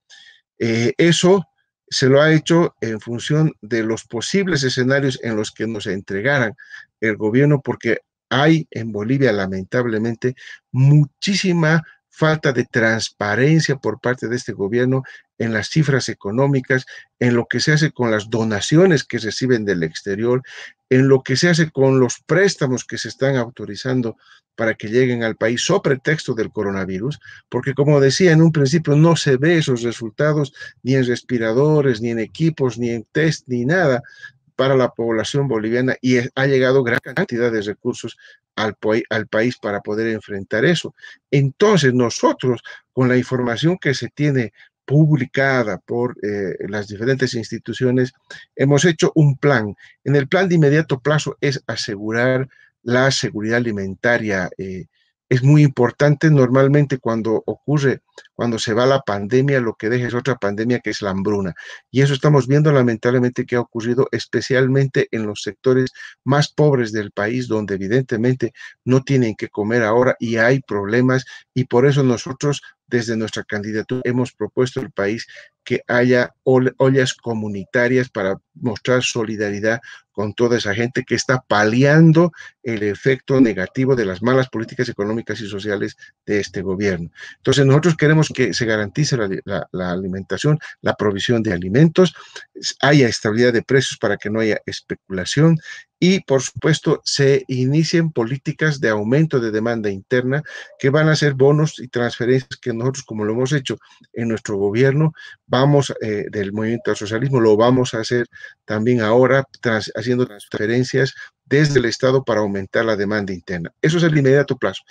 Eh, eso se lo ha hecho en función de los posibles escenarios en los que nos entregaran el gobierno, porque hay en Bolivia lamentablemente muchísima falta de transparencia por parte de este gobierno en las cifras económicas, en lo que se hace con las donaciones que reciben del exterior, en lo que se hace con los préstamos que se están autorizando para que lleguen al país sobre texto del coronavirus, porque como decía en un principio, no se ve esos resultados ni en respiradores, ni en equipos, ni en test, ni nada para la población boliviana y ha llegado gran cantidad de recursos al, al, país para poder enfrentar eso. Entonces nosotros, con la información que se tiene publicada por eh, las diferentes instituciones, hemos hecho un plan. En el plan de inmediato plazo es asegurar la seguridad alimentaria. Eh, es muy importante normalmente cuando ocurre, cuando se va la pandemia, lo que deja es otra pandemia que es la hambruna. Y eso estamos viendo lamentablemente que ha ocurrido especialmente en los sectores más pobres del país, donde evidentemente no tienen que comer ahora y hay problemas. Y por eso nosotros desde nuestra candidatura hemos propuesto al país que haya ollas comunitarias para mostrar solidaridad con toda esa gente que está paliando el efecto negativo de las malas políticas económicas y sociales de este gobierno. Entonces, nosotros queremos que se garantice la, alimentación, la provisión de alimentos, haya estabilidad de precios para que no haya especulación y, por supuesto, se inicien políticas de aumento de demanda interna que van a ser bonos y transferencias que nosotros, como lo hemos hecho en nuestro gobierno, vamos eh, del movimiento al socialismo, lo vamos a hacer también ahora, haciendo transferencias desde el Estado para aumentar la demanda interna. Eso es el inmediato plazo.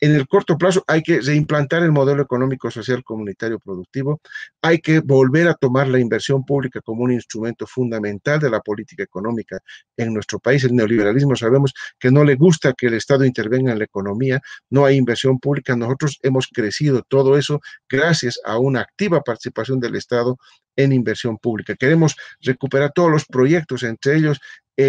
En el corto plazo hay que reimplantar el modelo económico, social, comunitario, productivo. Hay que volver a tomar la inversión pública como un instrumento fundamental de la política económica en nuestro país. El neoliberalismo sabemos que no le gusta que el Estado intervenga en la economía, no hay inversión pública. Nosotros hemos crecido todo eso gracias a una activa participación del Estado en inversión pública. Queremos recuperar todos los proyectos, entre ellos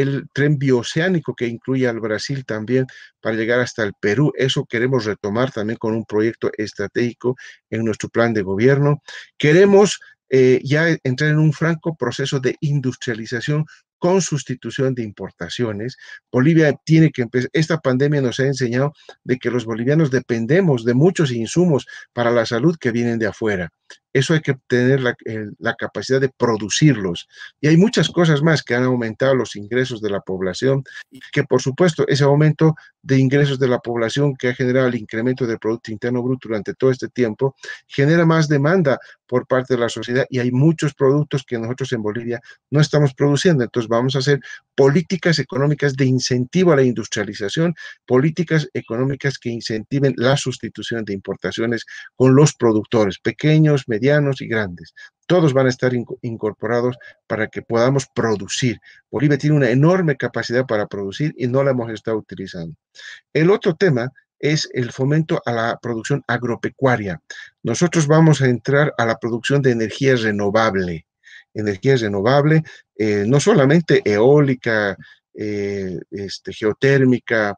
el tren bioceánico que incluye al Brasil también para llegar hasta el Perú. Eso queremos retomar también con un proyecto estratégico en nuestro plan de gobierno. Queremos eh, ya entrar en un franco proceso de industrialización con sustitución de importaciones. Bolivia tiene que empezar, esta pandemia nos ha enseñado de que los bolivianos dependemos de muchos insumos para la salud que vienen de afuera. Eso hay que tener la, eh, capacidad de producirlos. Y hay muchas cosas más que han aumentado los ingresos de la población y que por supuesto ese aumento de ingresos de la población que ha generado el incremento del Producto Interno Bruto durante todo este tiempo, genera más demanda por parte de la sociedad y hay muchos productos que nosotros en Bolivia no estamos produciendo. Entonces vamos a hacer políticas económicas de incentivo a la industrialización, políticas económicas que incentiven la sustitución de importaciones con los productores, pequeños, medianos y grandes todos van a estar incorporados para que podamos producir. Bolivia tiene una enorme capacidad para producir y no la hemos estado utilizando. El otro tema es el fomento a la producción agropecuaria. Nosotros vamos a entrar a la producción de energía renovable, energía renovable, eh, no solamente eólica, eh, este, geotérmica,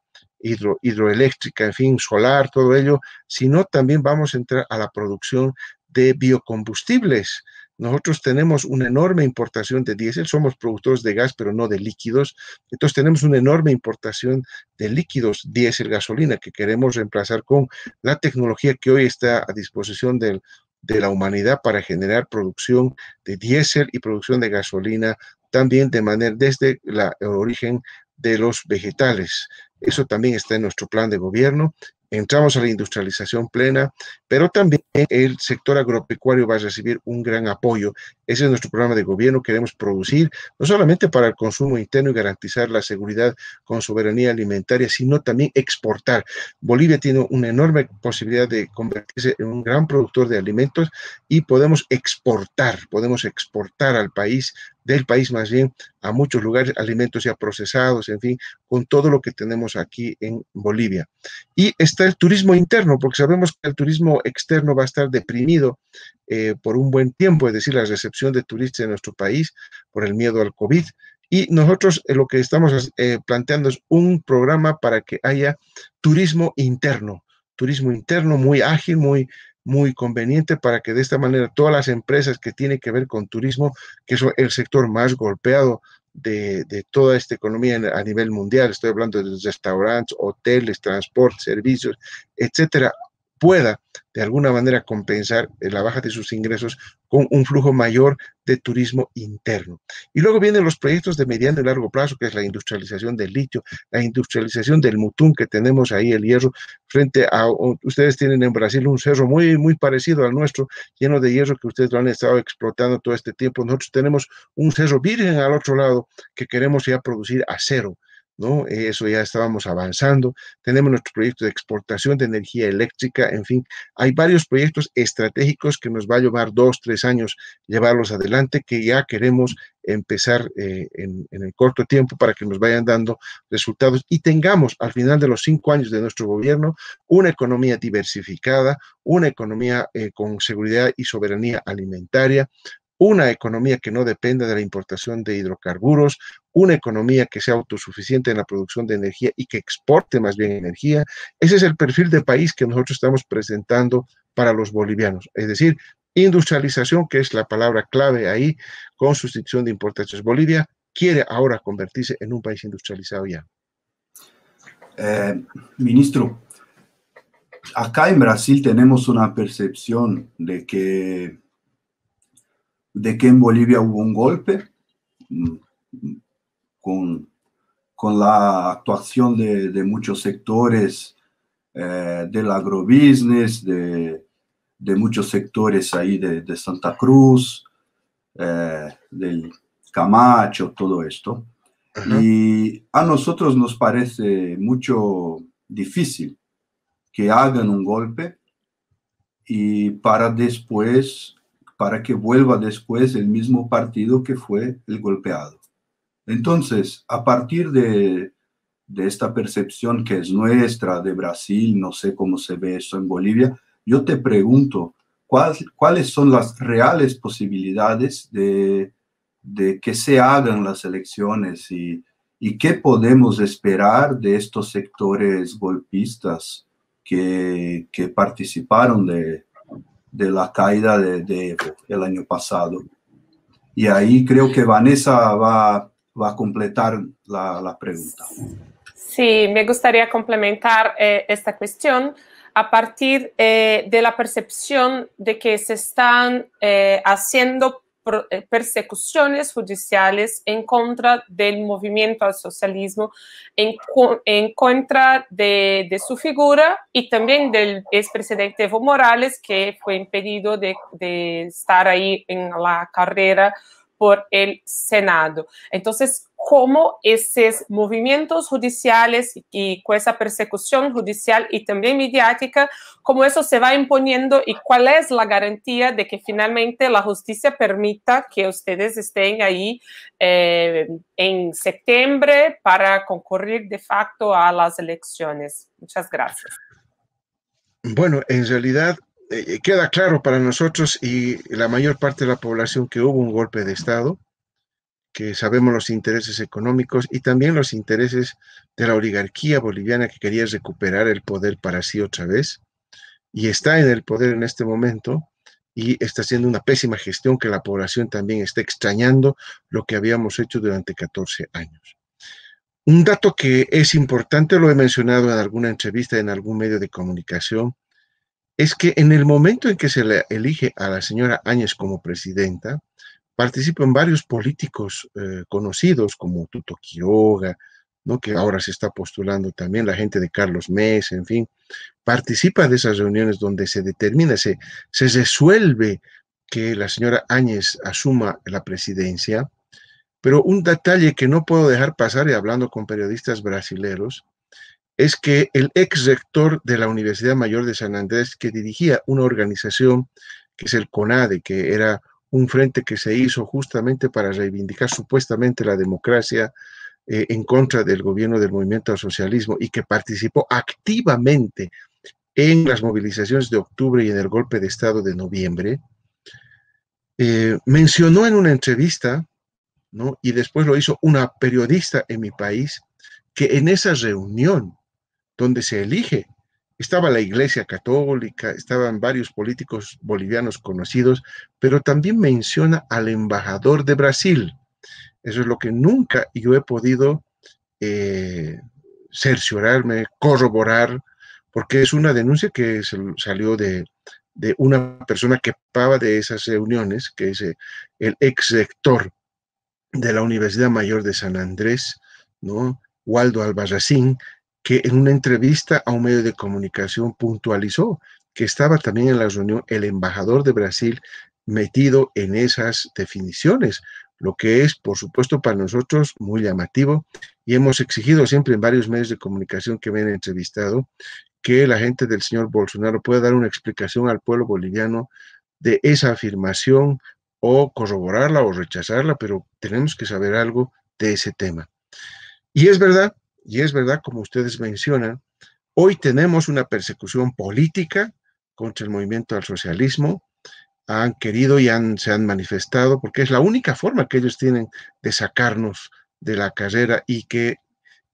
hidroeléctrica, en fin, solar, todo ello, sino también vamos a entrar a la producción de biocombustibles. Nosotros tenemos una enorme importación de diésel, somos productores de gas, pero no de líquidos. Entonces tenemos una enorme importación de líquidos, diésel, gasolina, que queremos reemplazar con la tecnología que hoy está a disposición del, de la humanidad para generar producción de diésel y producción de gasolina también de manera desde la, el origen de los vegetales. Eso también está en nuestro plan de gobierno entramos a la industrialización plena, pero también el sector agropecuario va a recibir un gran apoyo ese es nuestro programa de gobierno. Queremos producir no solamente para el consumo interno y garantizar la seguridad con soberanía alimentaria, sino también exportar. Bolivia tiene una enorme posibilidad de convertirse en un gran productor de alimentos y podemos exportar, podemos exportar al país del país más bien a muchos lugares, alimentos ya procesados, en fin, con todo lo que tenemos aquí en Bolivia. Y está el turismo interno, porque sabemos que el turismo externo va a estar deprimido eh, por un buen tiempo, es decir, las recepciones de turistas en nuestro país por el miedo al COVID. Y nosotros eh, lo que estamos eh, planteando es un programa para que haya turismo interno, turismo interno muy ágil, muy, muy conveniente para que de esta manera todas las empresas que tienen que ver con turismo, que es el sector más golpeado de, toda esta economía a nivel mundial, estoy hablando de restaurantes, hoteles, transportes, servicios, etcétera, pueda de alguna manera compensar eh, la baja de sus ingresos con un flujo mayor de turismo interno. Y luego vienen los proyectos de mediano y largo plazo, que es la industrialización del litio, la industrialización del mutún que tenemos ahí, el hierro, frente a, ustedes tienen en Brasil un cerro muy, muy parecido al nuestro, lleno de hierro que ustedes lo han estado explotando todo este tiempo. Nosotros tenemos un cerro virgen al otro lado que queremos ya producir acero ¿no? Eso ya estábamos avanzando. Tenemos nuestro proyecto de exportación de energía eléctrica, en fin, hay varios proyectos estratégicos que nos va a llevar dos, tres años llevarlos adelante, que ya queremos empezar eh, en, el corto tiempo para que nos vayan dando resultados y tengamos al final de los cinco años de nuestro gobierno una economía diversificada, una economía eh, con seguridad y soberanía alimentaria, una economía que no dependa de la importación de hidrocarburos, una economía que sea autosuficiente en la producción de energía y que exporte más bien energía. Ese es el perfil de país que nosotros estamos presentando para los bolivianos, es decir, industrialización, que es la palabra clave ahí, con sustitución de importaciones. Bolivia quiere ahora convertirse en un país industrializado ya. Eh, ministro, acá en Brasil tenemos una percepción de que de que en Bolivia hubo un golpe mm, con, la actuación de, muchos sectores eh, del agrobusiness, de, muchos sectores ahí de, Santa Cruz, eh, del Camacho, todo esto. Y a nosotros nos parece mucho difícil que hagan un golpe y para después para que vuelva después el mismo partido que fue el golpeado. Entonces, a partir de, esta percepción que es nuestra de Brasil, no sé cómo se ve eso en Bolivia, yo te pregunto, ¿cuáles son las reales posibilidades de, que se hagan las elecciones y, qué podemos esperar de estos sectores golpistas que, que participaron de, de la caída de, el año pasado. Y ahí creo que Vanessa va, a completar la, pregunta. Sí, me gustaría complementar eh, esta cuestión a partir eh, de la percepción de que se están eh, haciendo eh, persecuciones judiciales en contra del movimiento al socialismo, en, contra de, su figura y también del expresidente Evo Morales, que fue impedido de, de estar ahí en la carrera por el Senado. Entonces, cómo esos movimientos judiciales y con esa persecución judicial y también mediática, cómo eso se va imponiendo y cuál es la garantía de que finalmente la justicia permita que ustedes estén ahí eh, en septiembre para concurrir de facto a las elecciones. Muchas gracias. Bueno, en realidad eh, eh, queda claro para nosotros y la mayor parte de la población que hubo un golpe de Estado, que sabemos los intereses económicos y también los intereses de la oligarquía boliviana que quería recuperar el poder para sí otra vez y está en el poder en este momento y está haciendo una pésima gestión que la población también está extrañando lo que habíamos hecho durante 14 años. Un dato que es importante, lo he mencionado en alguna entrevista en algún medio de comunicación, es que en el momento en que se le elige a la señora Áñez como presidenta, participan varios políticos eh, conocidos como Tuto Quiroga, que ahora se está postulando también la gente de Carlos Mes, en fin, participa de esas reuniones donde se determina, se, se resuelve que la señora Áñez asuma la presidencia. Pero un detalle que no puedo dejar pasar, y hablando con periodistas brasileros, es que el ex rector de la Universidad Mayor de San Andrés, que dirigía una organización que es el CONADE, que era un frente que se hizo justamente para reivindicar supuestamente la democracia eh, en contra del gobierno del movimiento al socialismo y que participó activamente en las movilizaciones de octubre y en el golpe de Estado de noviembre, eh, mencionó en una entrevista, y después lo hizo una periodista en mi país, que en esa reunión donde se elige. Estaba la Iglesia Católica, estaban varios políticos bolivianos conocidos, pero también menciona al embajador de Brasil. Eso es lo que nunca yo he podido eh, cerciorarme, corroborar, porque es una denuncia que salió de, de una persona que paga de esas reuniones, que es eh, el ex rector de la Universidad Mayor de San Andrés, ¿no? Waldo Albarracín, que en una entrevista a un medio de comunicación puntualizó que estaba también en la reunión el embajador de Brasil metido en esas definiciones, lo que es, por supuesto, para nosotros muy llamativo y hemos exigido siempre en varios medios de comunicación que me han entrevistado que la gente del señor Bolsonaro pueda dar una explicación al pueblo boliviano de esa afirmación o corroborarla o rechazarla, pero tenemos que saber algo de ese tema. Y es verdad y es verdad como ustedes mencionan, hoy tenemos una persecución política contra el movimiento al socialismo, han querido y se han manifestado, porque es la única forma que ellos tienen de sacarnos de la carrera y que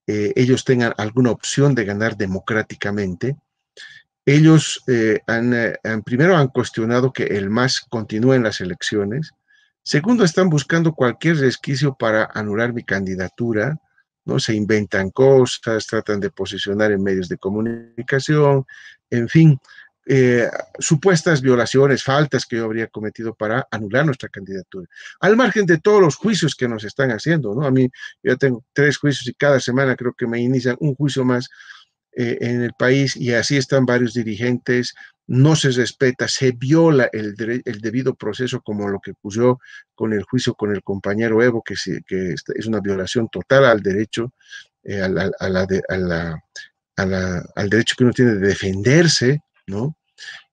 eh, ellos tengan alguna opción de ganar democráticamente. Ellos eh, eh, primero han cuestionado que el MAS continúe en las elecciones. Segundo, están buscando cualquier resquicio para anular mi candidatura. Se inventan cosas, tratan de posicionar en medios de comunicación, en fin, eh, supuestas violaciones, faltas que yo habría cometido para anular nuestra candidatura. Al margen de todos los juicios que nos están haciendo, ¿no? A mí, yo tengo tres juicios y cada semana creo que me inician un juicio más eh, en el país y así están varios dirigentes, no se respeta, se viola el, el, debido proceso como lo que ocurrió con el juicio con el compañero Evo, que, que este, es una violación total al derecho, eh, a al derecho que uno tiene de defenderse, ¿no?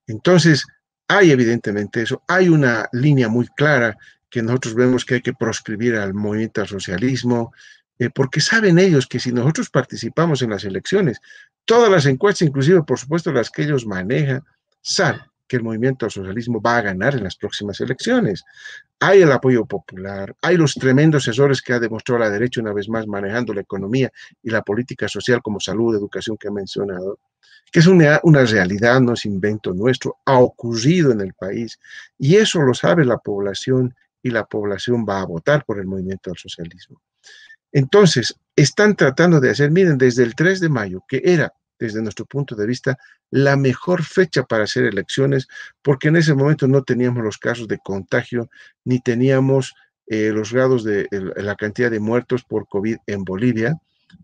Entonces, hay evidentemente eso, hay una línea muy clara que nosotros vemos que hay que proscribir al movimiento al socialismo, eh, porque saben ellos que si nosotros participamos en las elecciones, todas las encuestas, inclusive por supuesto las que ellos manejan, saben que el movimiento al socialismo va a ganar en las próximas elecciones. Hay el apoyo popular, hay los tremendos asesores que ha demostrado la derecha una vez más manejando la economía y la política social como salud, educación que ha mencionado, que es una, una realidad, no es invento nuestro, ha ocurrido en el país y eso lo sabe la población y la población va a votar por el movimiento al socialismo. Entonces, están tratando de hacer, miren, desde el 3 de mayo, que era, desde nuestro punto de vista, la mejor fecha para hacer elecciones, porque en ese momento no teníamos los casos de contagio, ni teníamos eh, los grados de la cantidad de muertos por COVID en Bolivia,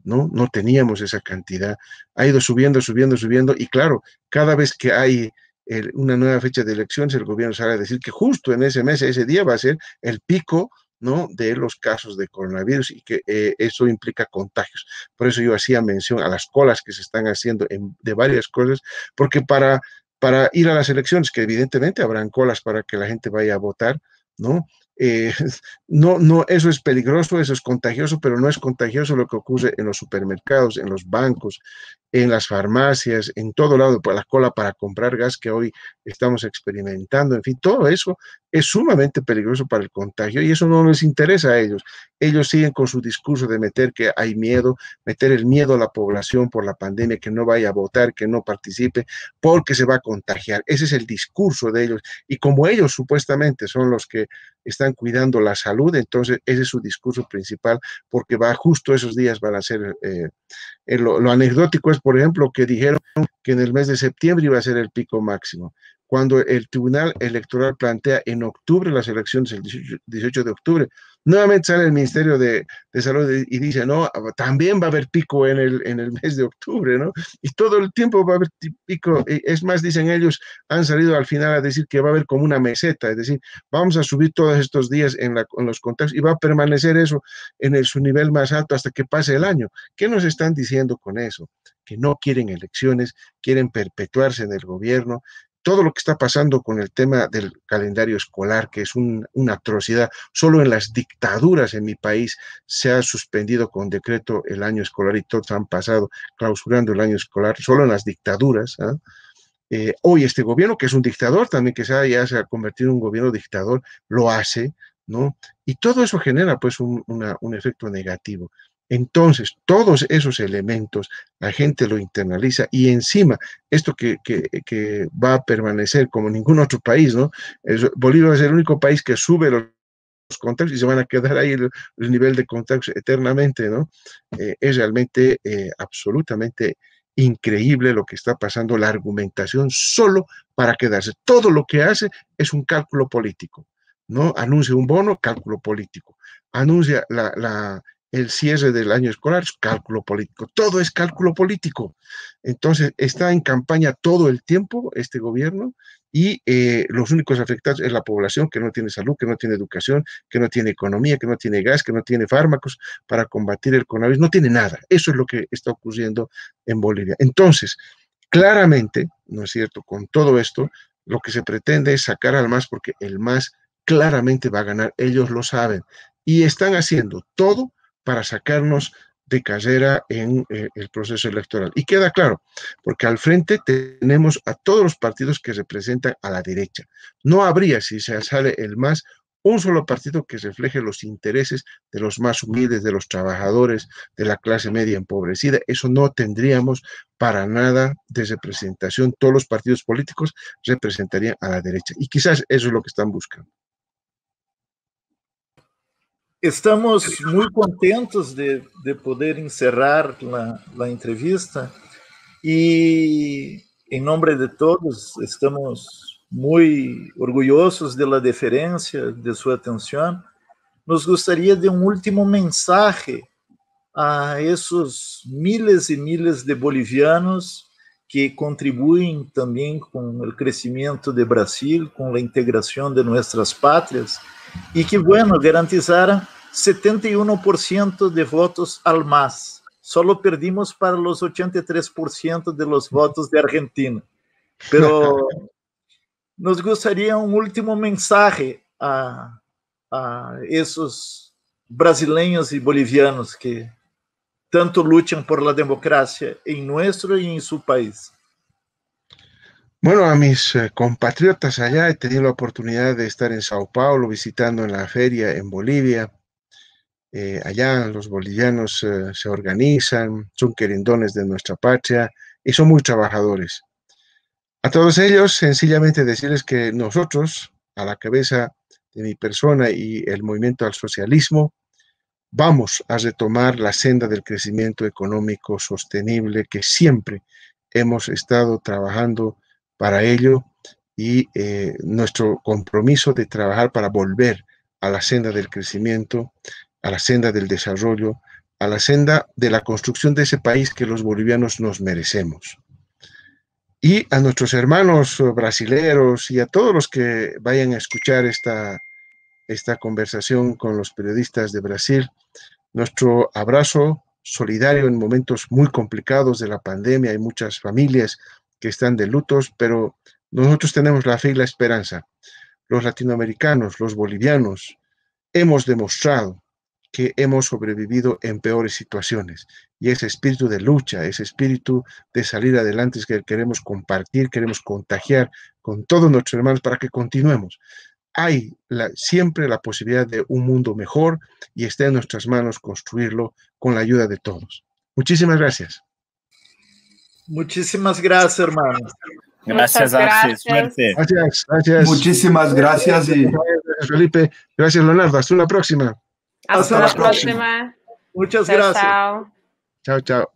¿no? No teníamos esa cantidad. Ha ido subiendo, subiendo, subiendo, y claro, cada vez que hay una nueva fecha de elecciones, el gobierno sale a decir que justo en ese mes, ese día va a ser el pico ¿no? De los casos de coronavirus y que eh, eso implica contagios. Por eso yo hacía mención a las colas que se están haciendo de varias cosas, porque para, para ir a las elecciones, que evidentemente habrán colas para que la gente vaya a votar, ¿no? Eh, no, no, eso es peligroso, eso es contagioso, pero no es contagioso lo que ocurre en los supermercados, en los bancos, en las farmacias, en todo lado, por la cola para comprar gas que hoy estamos experimentando. En fin, todo eso es sumamente peligroso para el contagio y eso no les interesa a ellos. Ellos siguen con su discurso de meter que hay miedo, meter el miedo a la población por la pandemia, que no vaya a votar, que no participe, porque se va a contagiar. Ese es el discurso de ellos. Y como ellos supuestamente son los que están cuidando la salud, entonces ese es su discurso principal, porque va justo esos días van a ser, eh, eh, lo, anecdótico es, por ejemplo, que dijeron que en el mes de septiembre iba a ser el pico máximo, cuando el Tribunal Electoral plantea en octubre las elecciones, el 18 de octubre, Nuevamente sale el Ministerio de, Salud y dice, no, ah, también va a haber pico en el, en el mes de octubre, ¿no? Y todo el tiempo va a haber pico. Eh, es más, dicen ellos, han salido al final a decir que va a haber como una meseta, es decir, vamos a subir todos estos días en, la, los contactos y va a permanecer eso en su nivel más alto hasta que pase el año. ¿Qué nos están diciendo con eso? que no quieren elecciones, quieren perpetuarse en el gobierno, todo lo que está pasando con el tema del calendario escolar, que es una atrocidad. Solo en las dictaduras en mi país se ha suspendido con decreto el año escolar y todos han pasado clausurando el año escolar, solo en las dictaduras. ¿ah? Eh, hoy este gobierno, que es un dictador también, que se ya se ha convertido en un gobierno dictador, lo hace, ¿no? Y todo eso genera pues un efecto negativo. Entonces, todos esos elementos, la gente lo internaliza y encima, esto que, va a permanecer como ningún otro país, ¿no? Es, Bolivia es el único país que sube los contactos y se van a quedar ahí el, nivel de contactos eternamente, ¿no? Eh, es realmente eh, absolutamente increíble lo que está pasando, la argumentación solo para quedarse. Todo lo que hace es un cálculo político, ¿no? Anuncia un bono, cálculo político. Anuncia la el cierre del año escolar es cálculo político. Todo es cálculo político. Entonces, está en campaña todo el tiempo este gobierno y eh, los únicos afectados es la población que no tiene salud, que no tiene educación, que no tiene economía, que no tiene gas, que no tiene fármacos para combatir el coronavirus. No tiene nada. Eso es lo que está ocurriendo en Bolivia. Entonces, claramente, ¿no es cierto? Con todo esto, lo que se pretende es sacar al MAS porque el MAS claramente va a ganar. Ellos lo saben. Y están haciendo todo para sacarnos de carrera en eh, el proceso electoral. Y queda claro, porque al frente tenemos a todos los partidos que representan a la derecha. No habría, si se sale el más un solo partido que refleje los intereses de los más humildes, de los trabajadores, de la clase media empobrecida. Eso no tendríamos para nada de representación. Todos los partidos políticos representarían a la derecha. Y quizás eso es lo que están buscando. Estamos muito contentes de, de poder encerrar a entrevista e, em nome de todos, estamos muito orgulhosos da deferência, de sua atenção. Nos gostaria de um último mensagem a esses miles e miles de bolivianos que contribuem também com o crescimento de Brasil, com a integração de nossas pátrias. y qué bueno, garantizar 71% de votos al más. Solo perdimos para los 83% de los votos de Argentina. Pero nos gustaría un último mensaje a esos brasileños y bolivianos que tanto luchan por la democracia en nuestro y en su país. Bueno, a mis eh, compatriotas allá, he tenido la oportunidad de estar en Sao Paulo visitando en la feria en Bolivia. Eh, allá los bolivianos eh, se organizan, son querindones de nuestra patria y son muy trabajadores. A todos ellos, sencillamente decirles que nosotros, a la cabeza de mi persona y el movimiento al socialismo, vamos a retomar la senda del crecimiento económico sostenible que siempre hemos estado trabajando para ello y eh, nuestro compromiso de trabajar para volver a la senda del crecimiento, a la senda del desarrollo, a la senda de la construcción de ese país que los bolivianos nos merecemos. Y a nuestros hermanos eh, brasileros y a todos los que vayan a escuchar esta, esta conversación con los periodistas de Brasil, nuestro abrazo solidario en momentos muy complicados de la pandemia. Hay muchas familias que están de lutos, pero nosotros tenemos la fe y la esperanza. Los latinoamericanos, los bolivianos, hemos demostrado que hemos sobrevivido en peores situaciones. Y ese espíritu de lucha, ese espíritu de salir adelante es que queremos compartir, queremos contagiar con todos nuestros hermanos para que continuemos. Hay siempre la posibilidad de un mundo mejor y está en nuestras manos construirlo con la ayuda de todos. Muchísimas gracias. Muchísimas gracias, hermano. Gracias, Arce. Gracias, gracias. Muchísimas gracias. Y... Felipe. Gracias, Leonardo. Hasta la próxima. Hasta, la próxima. Muchas gracias. chao. chao.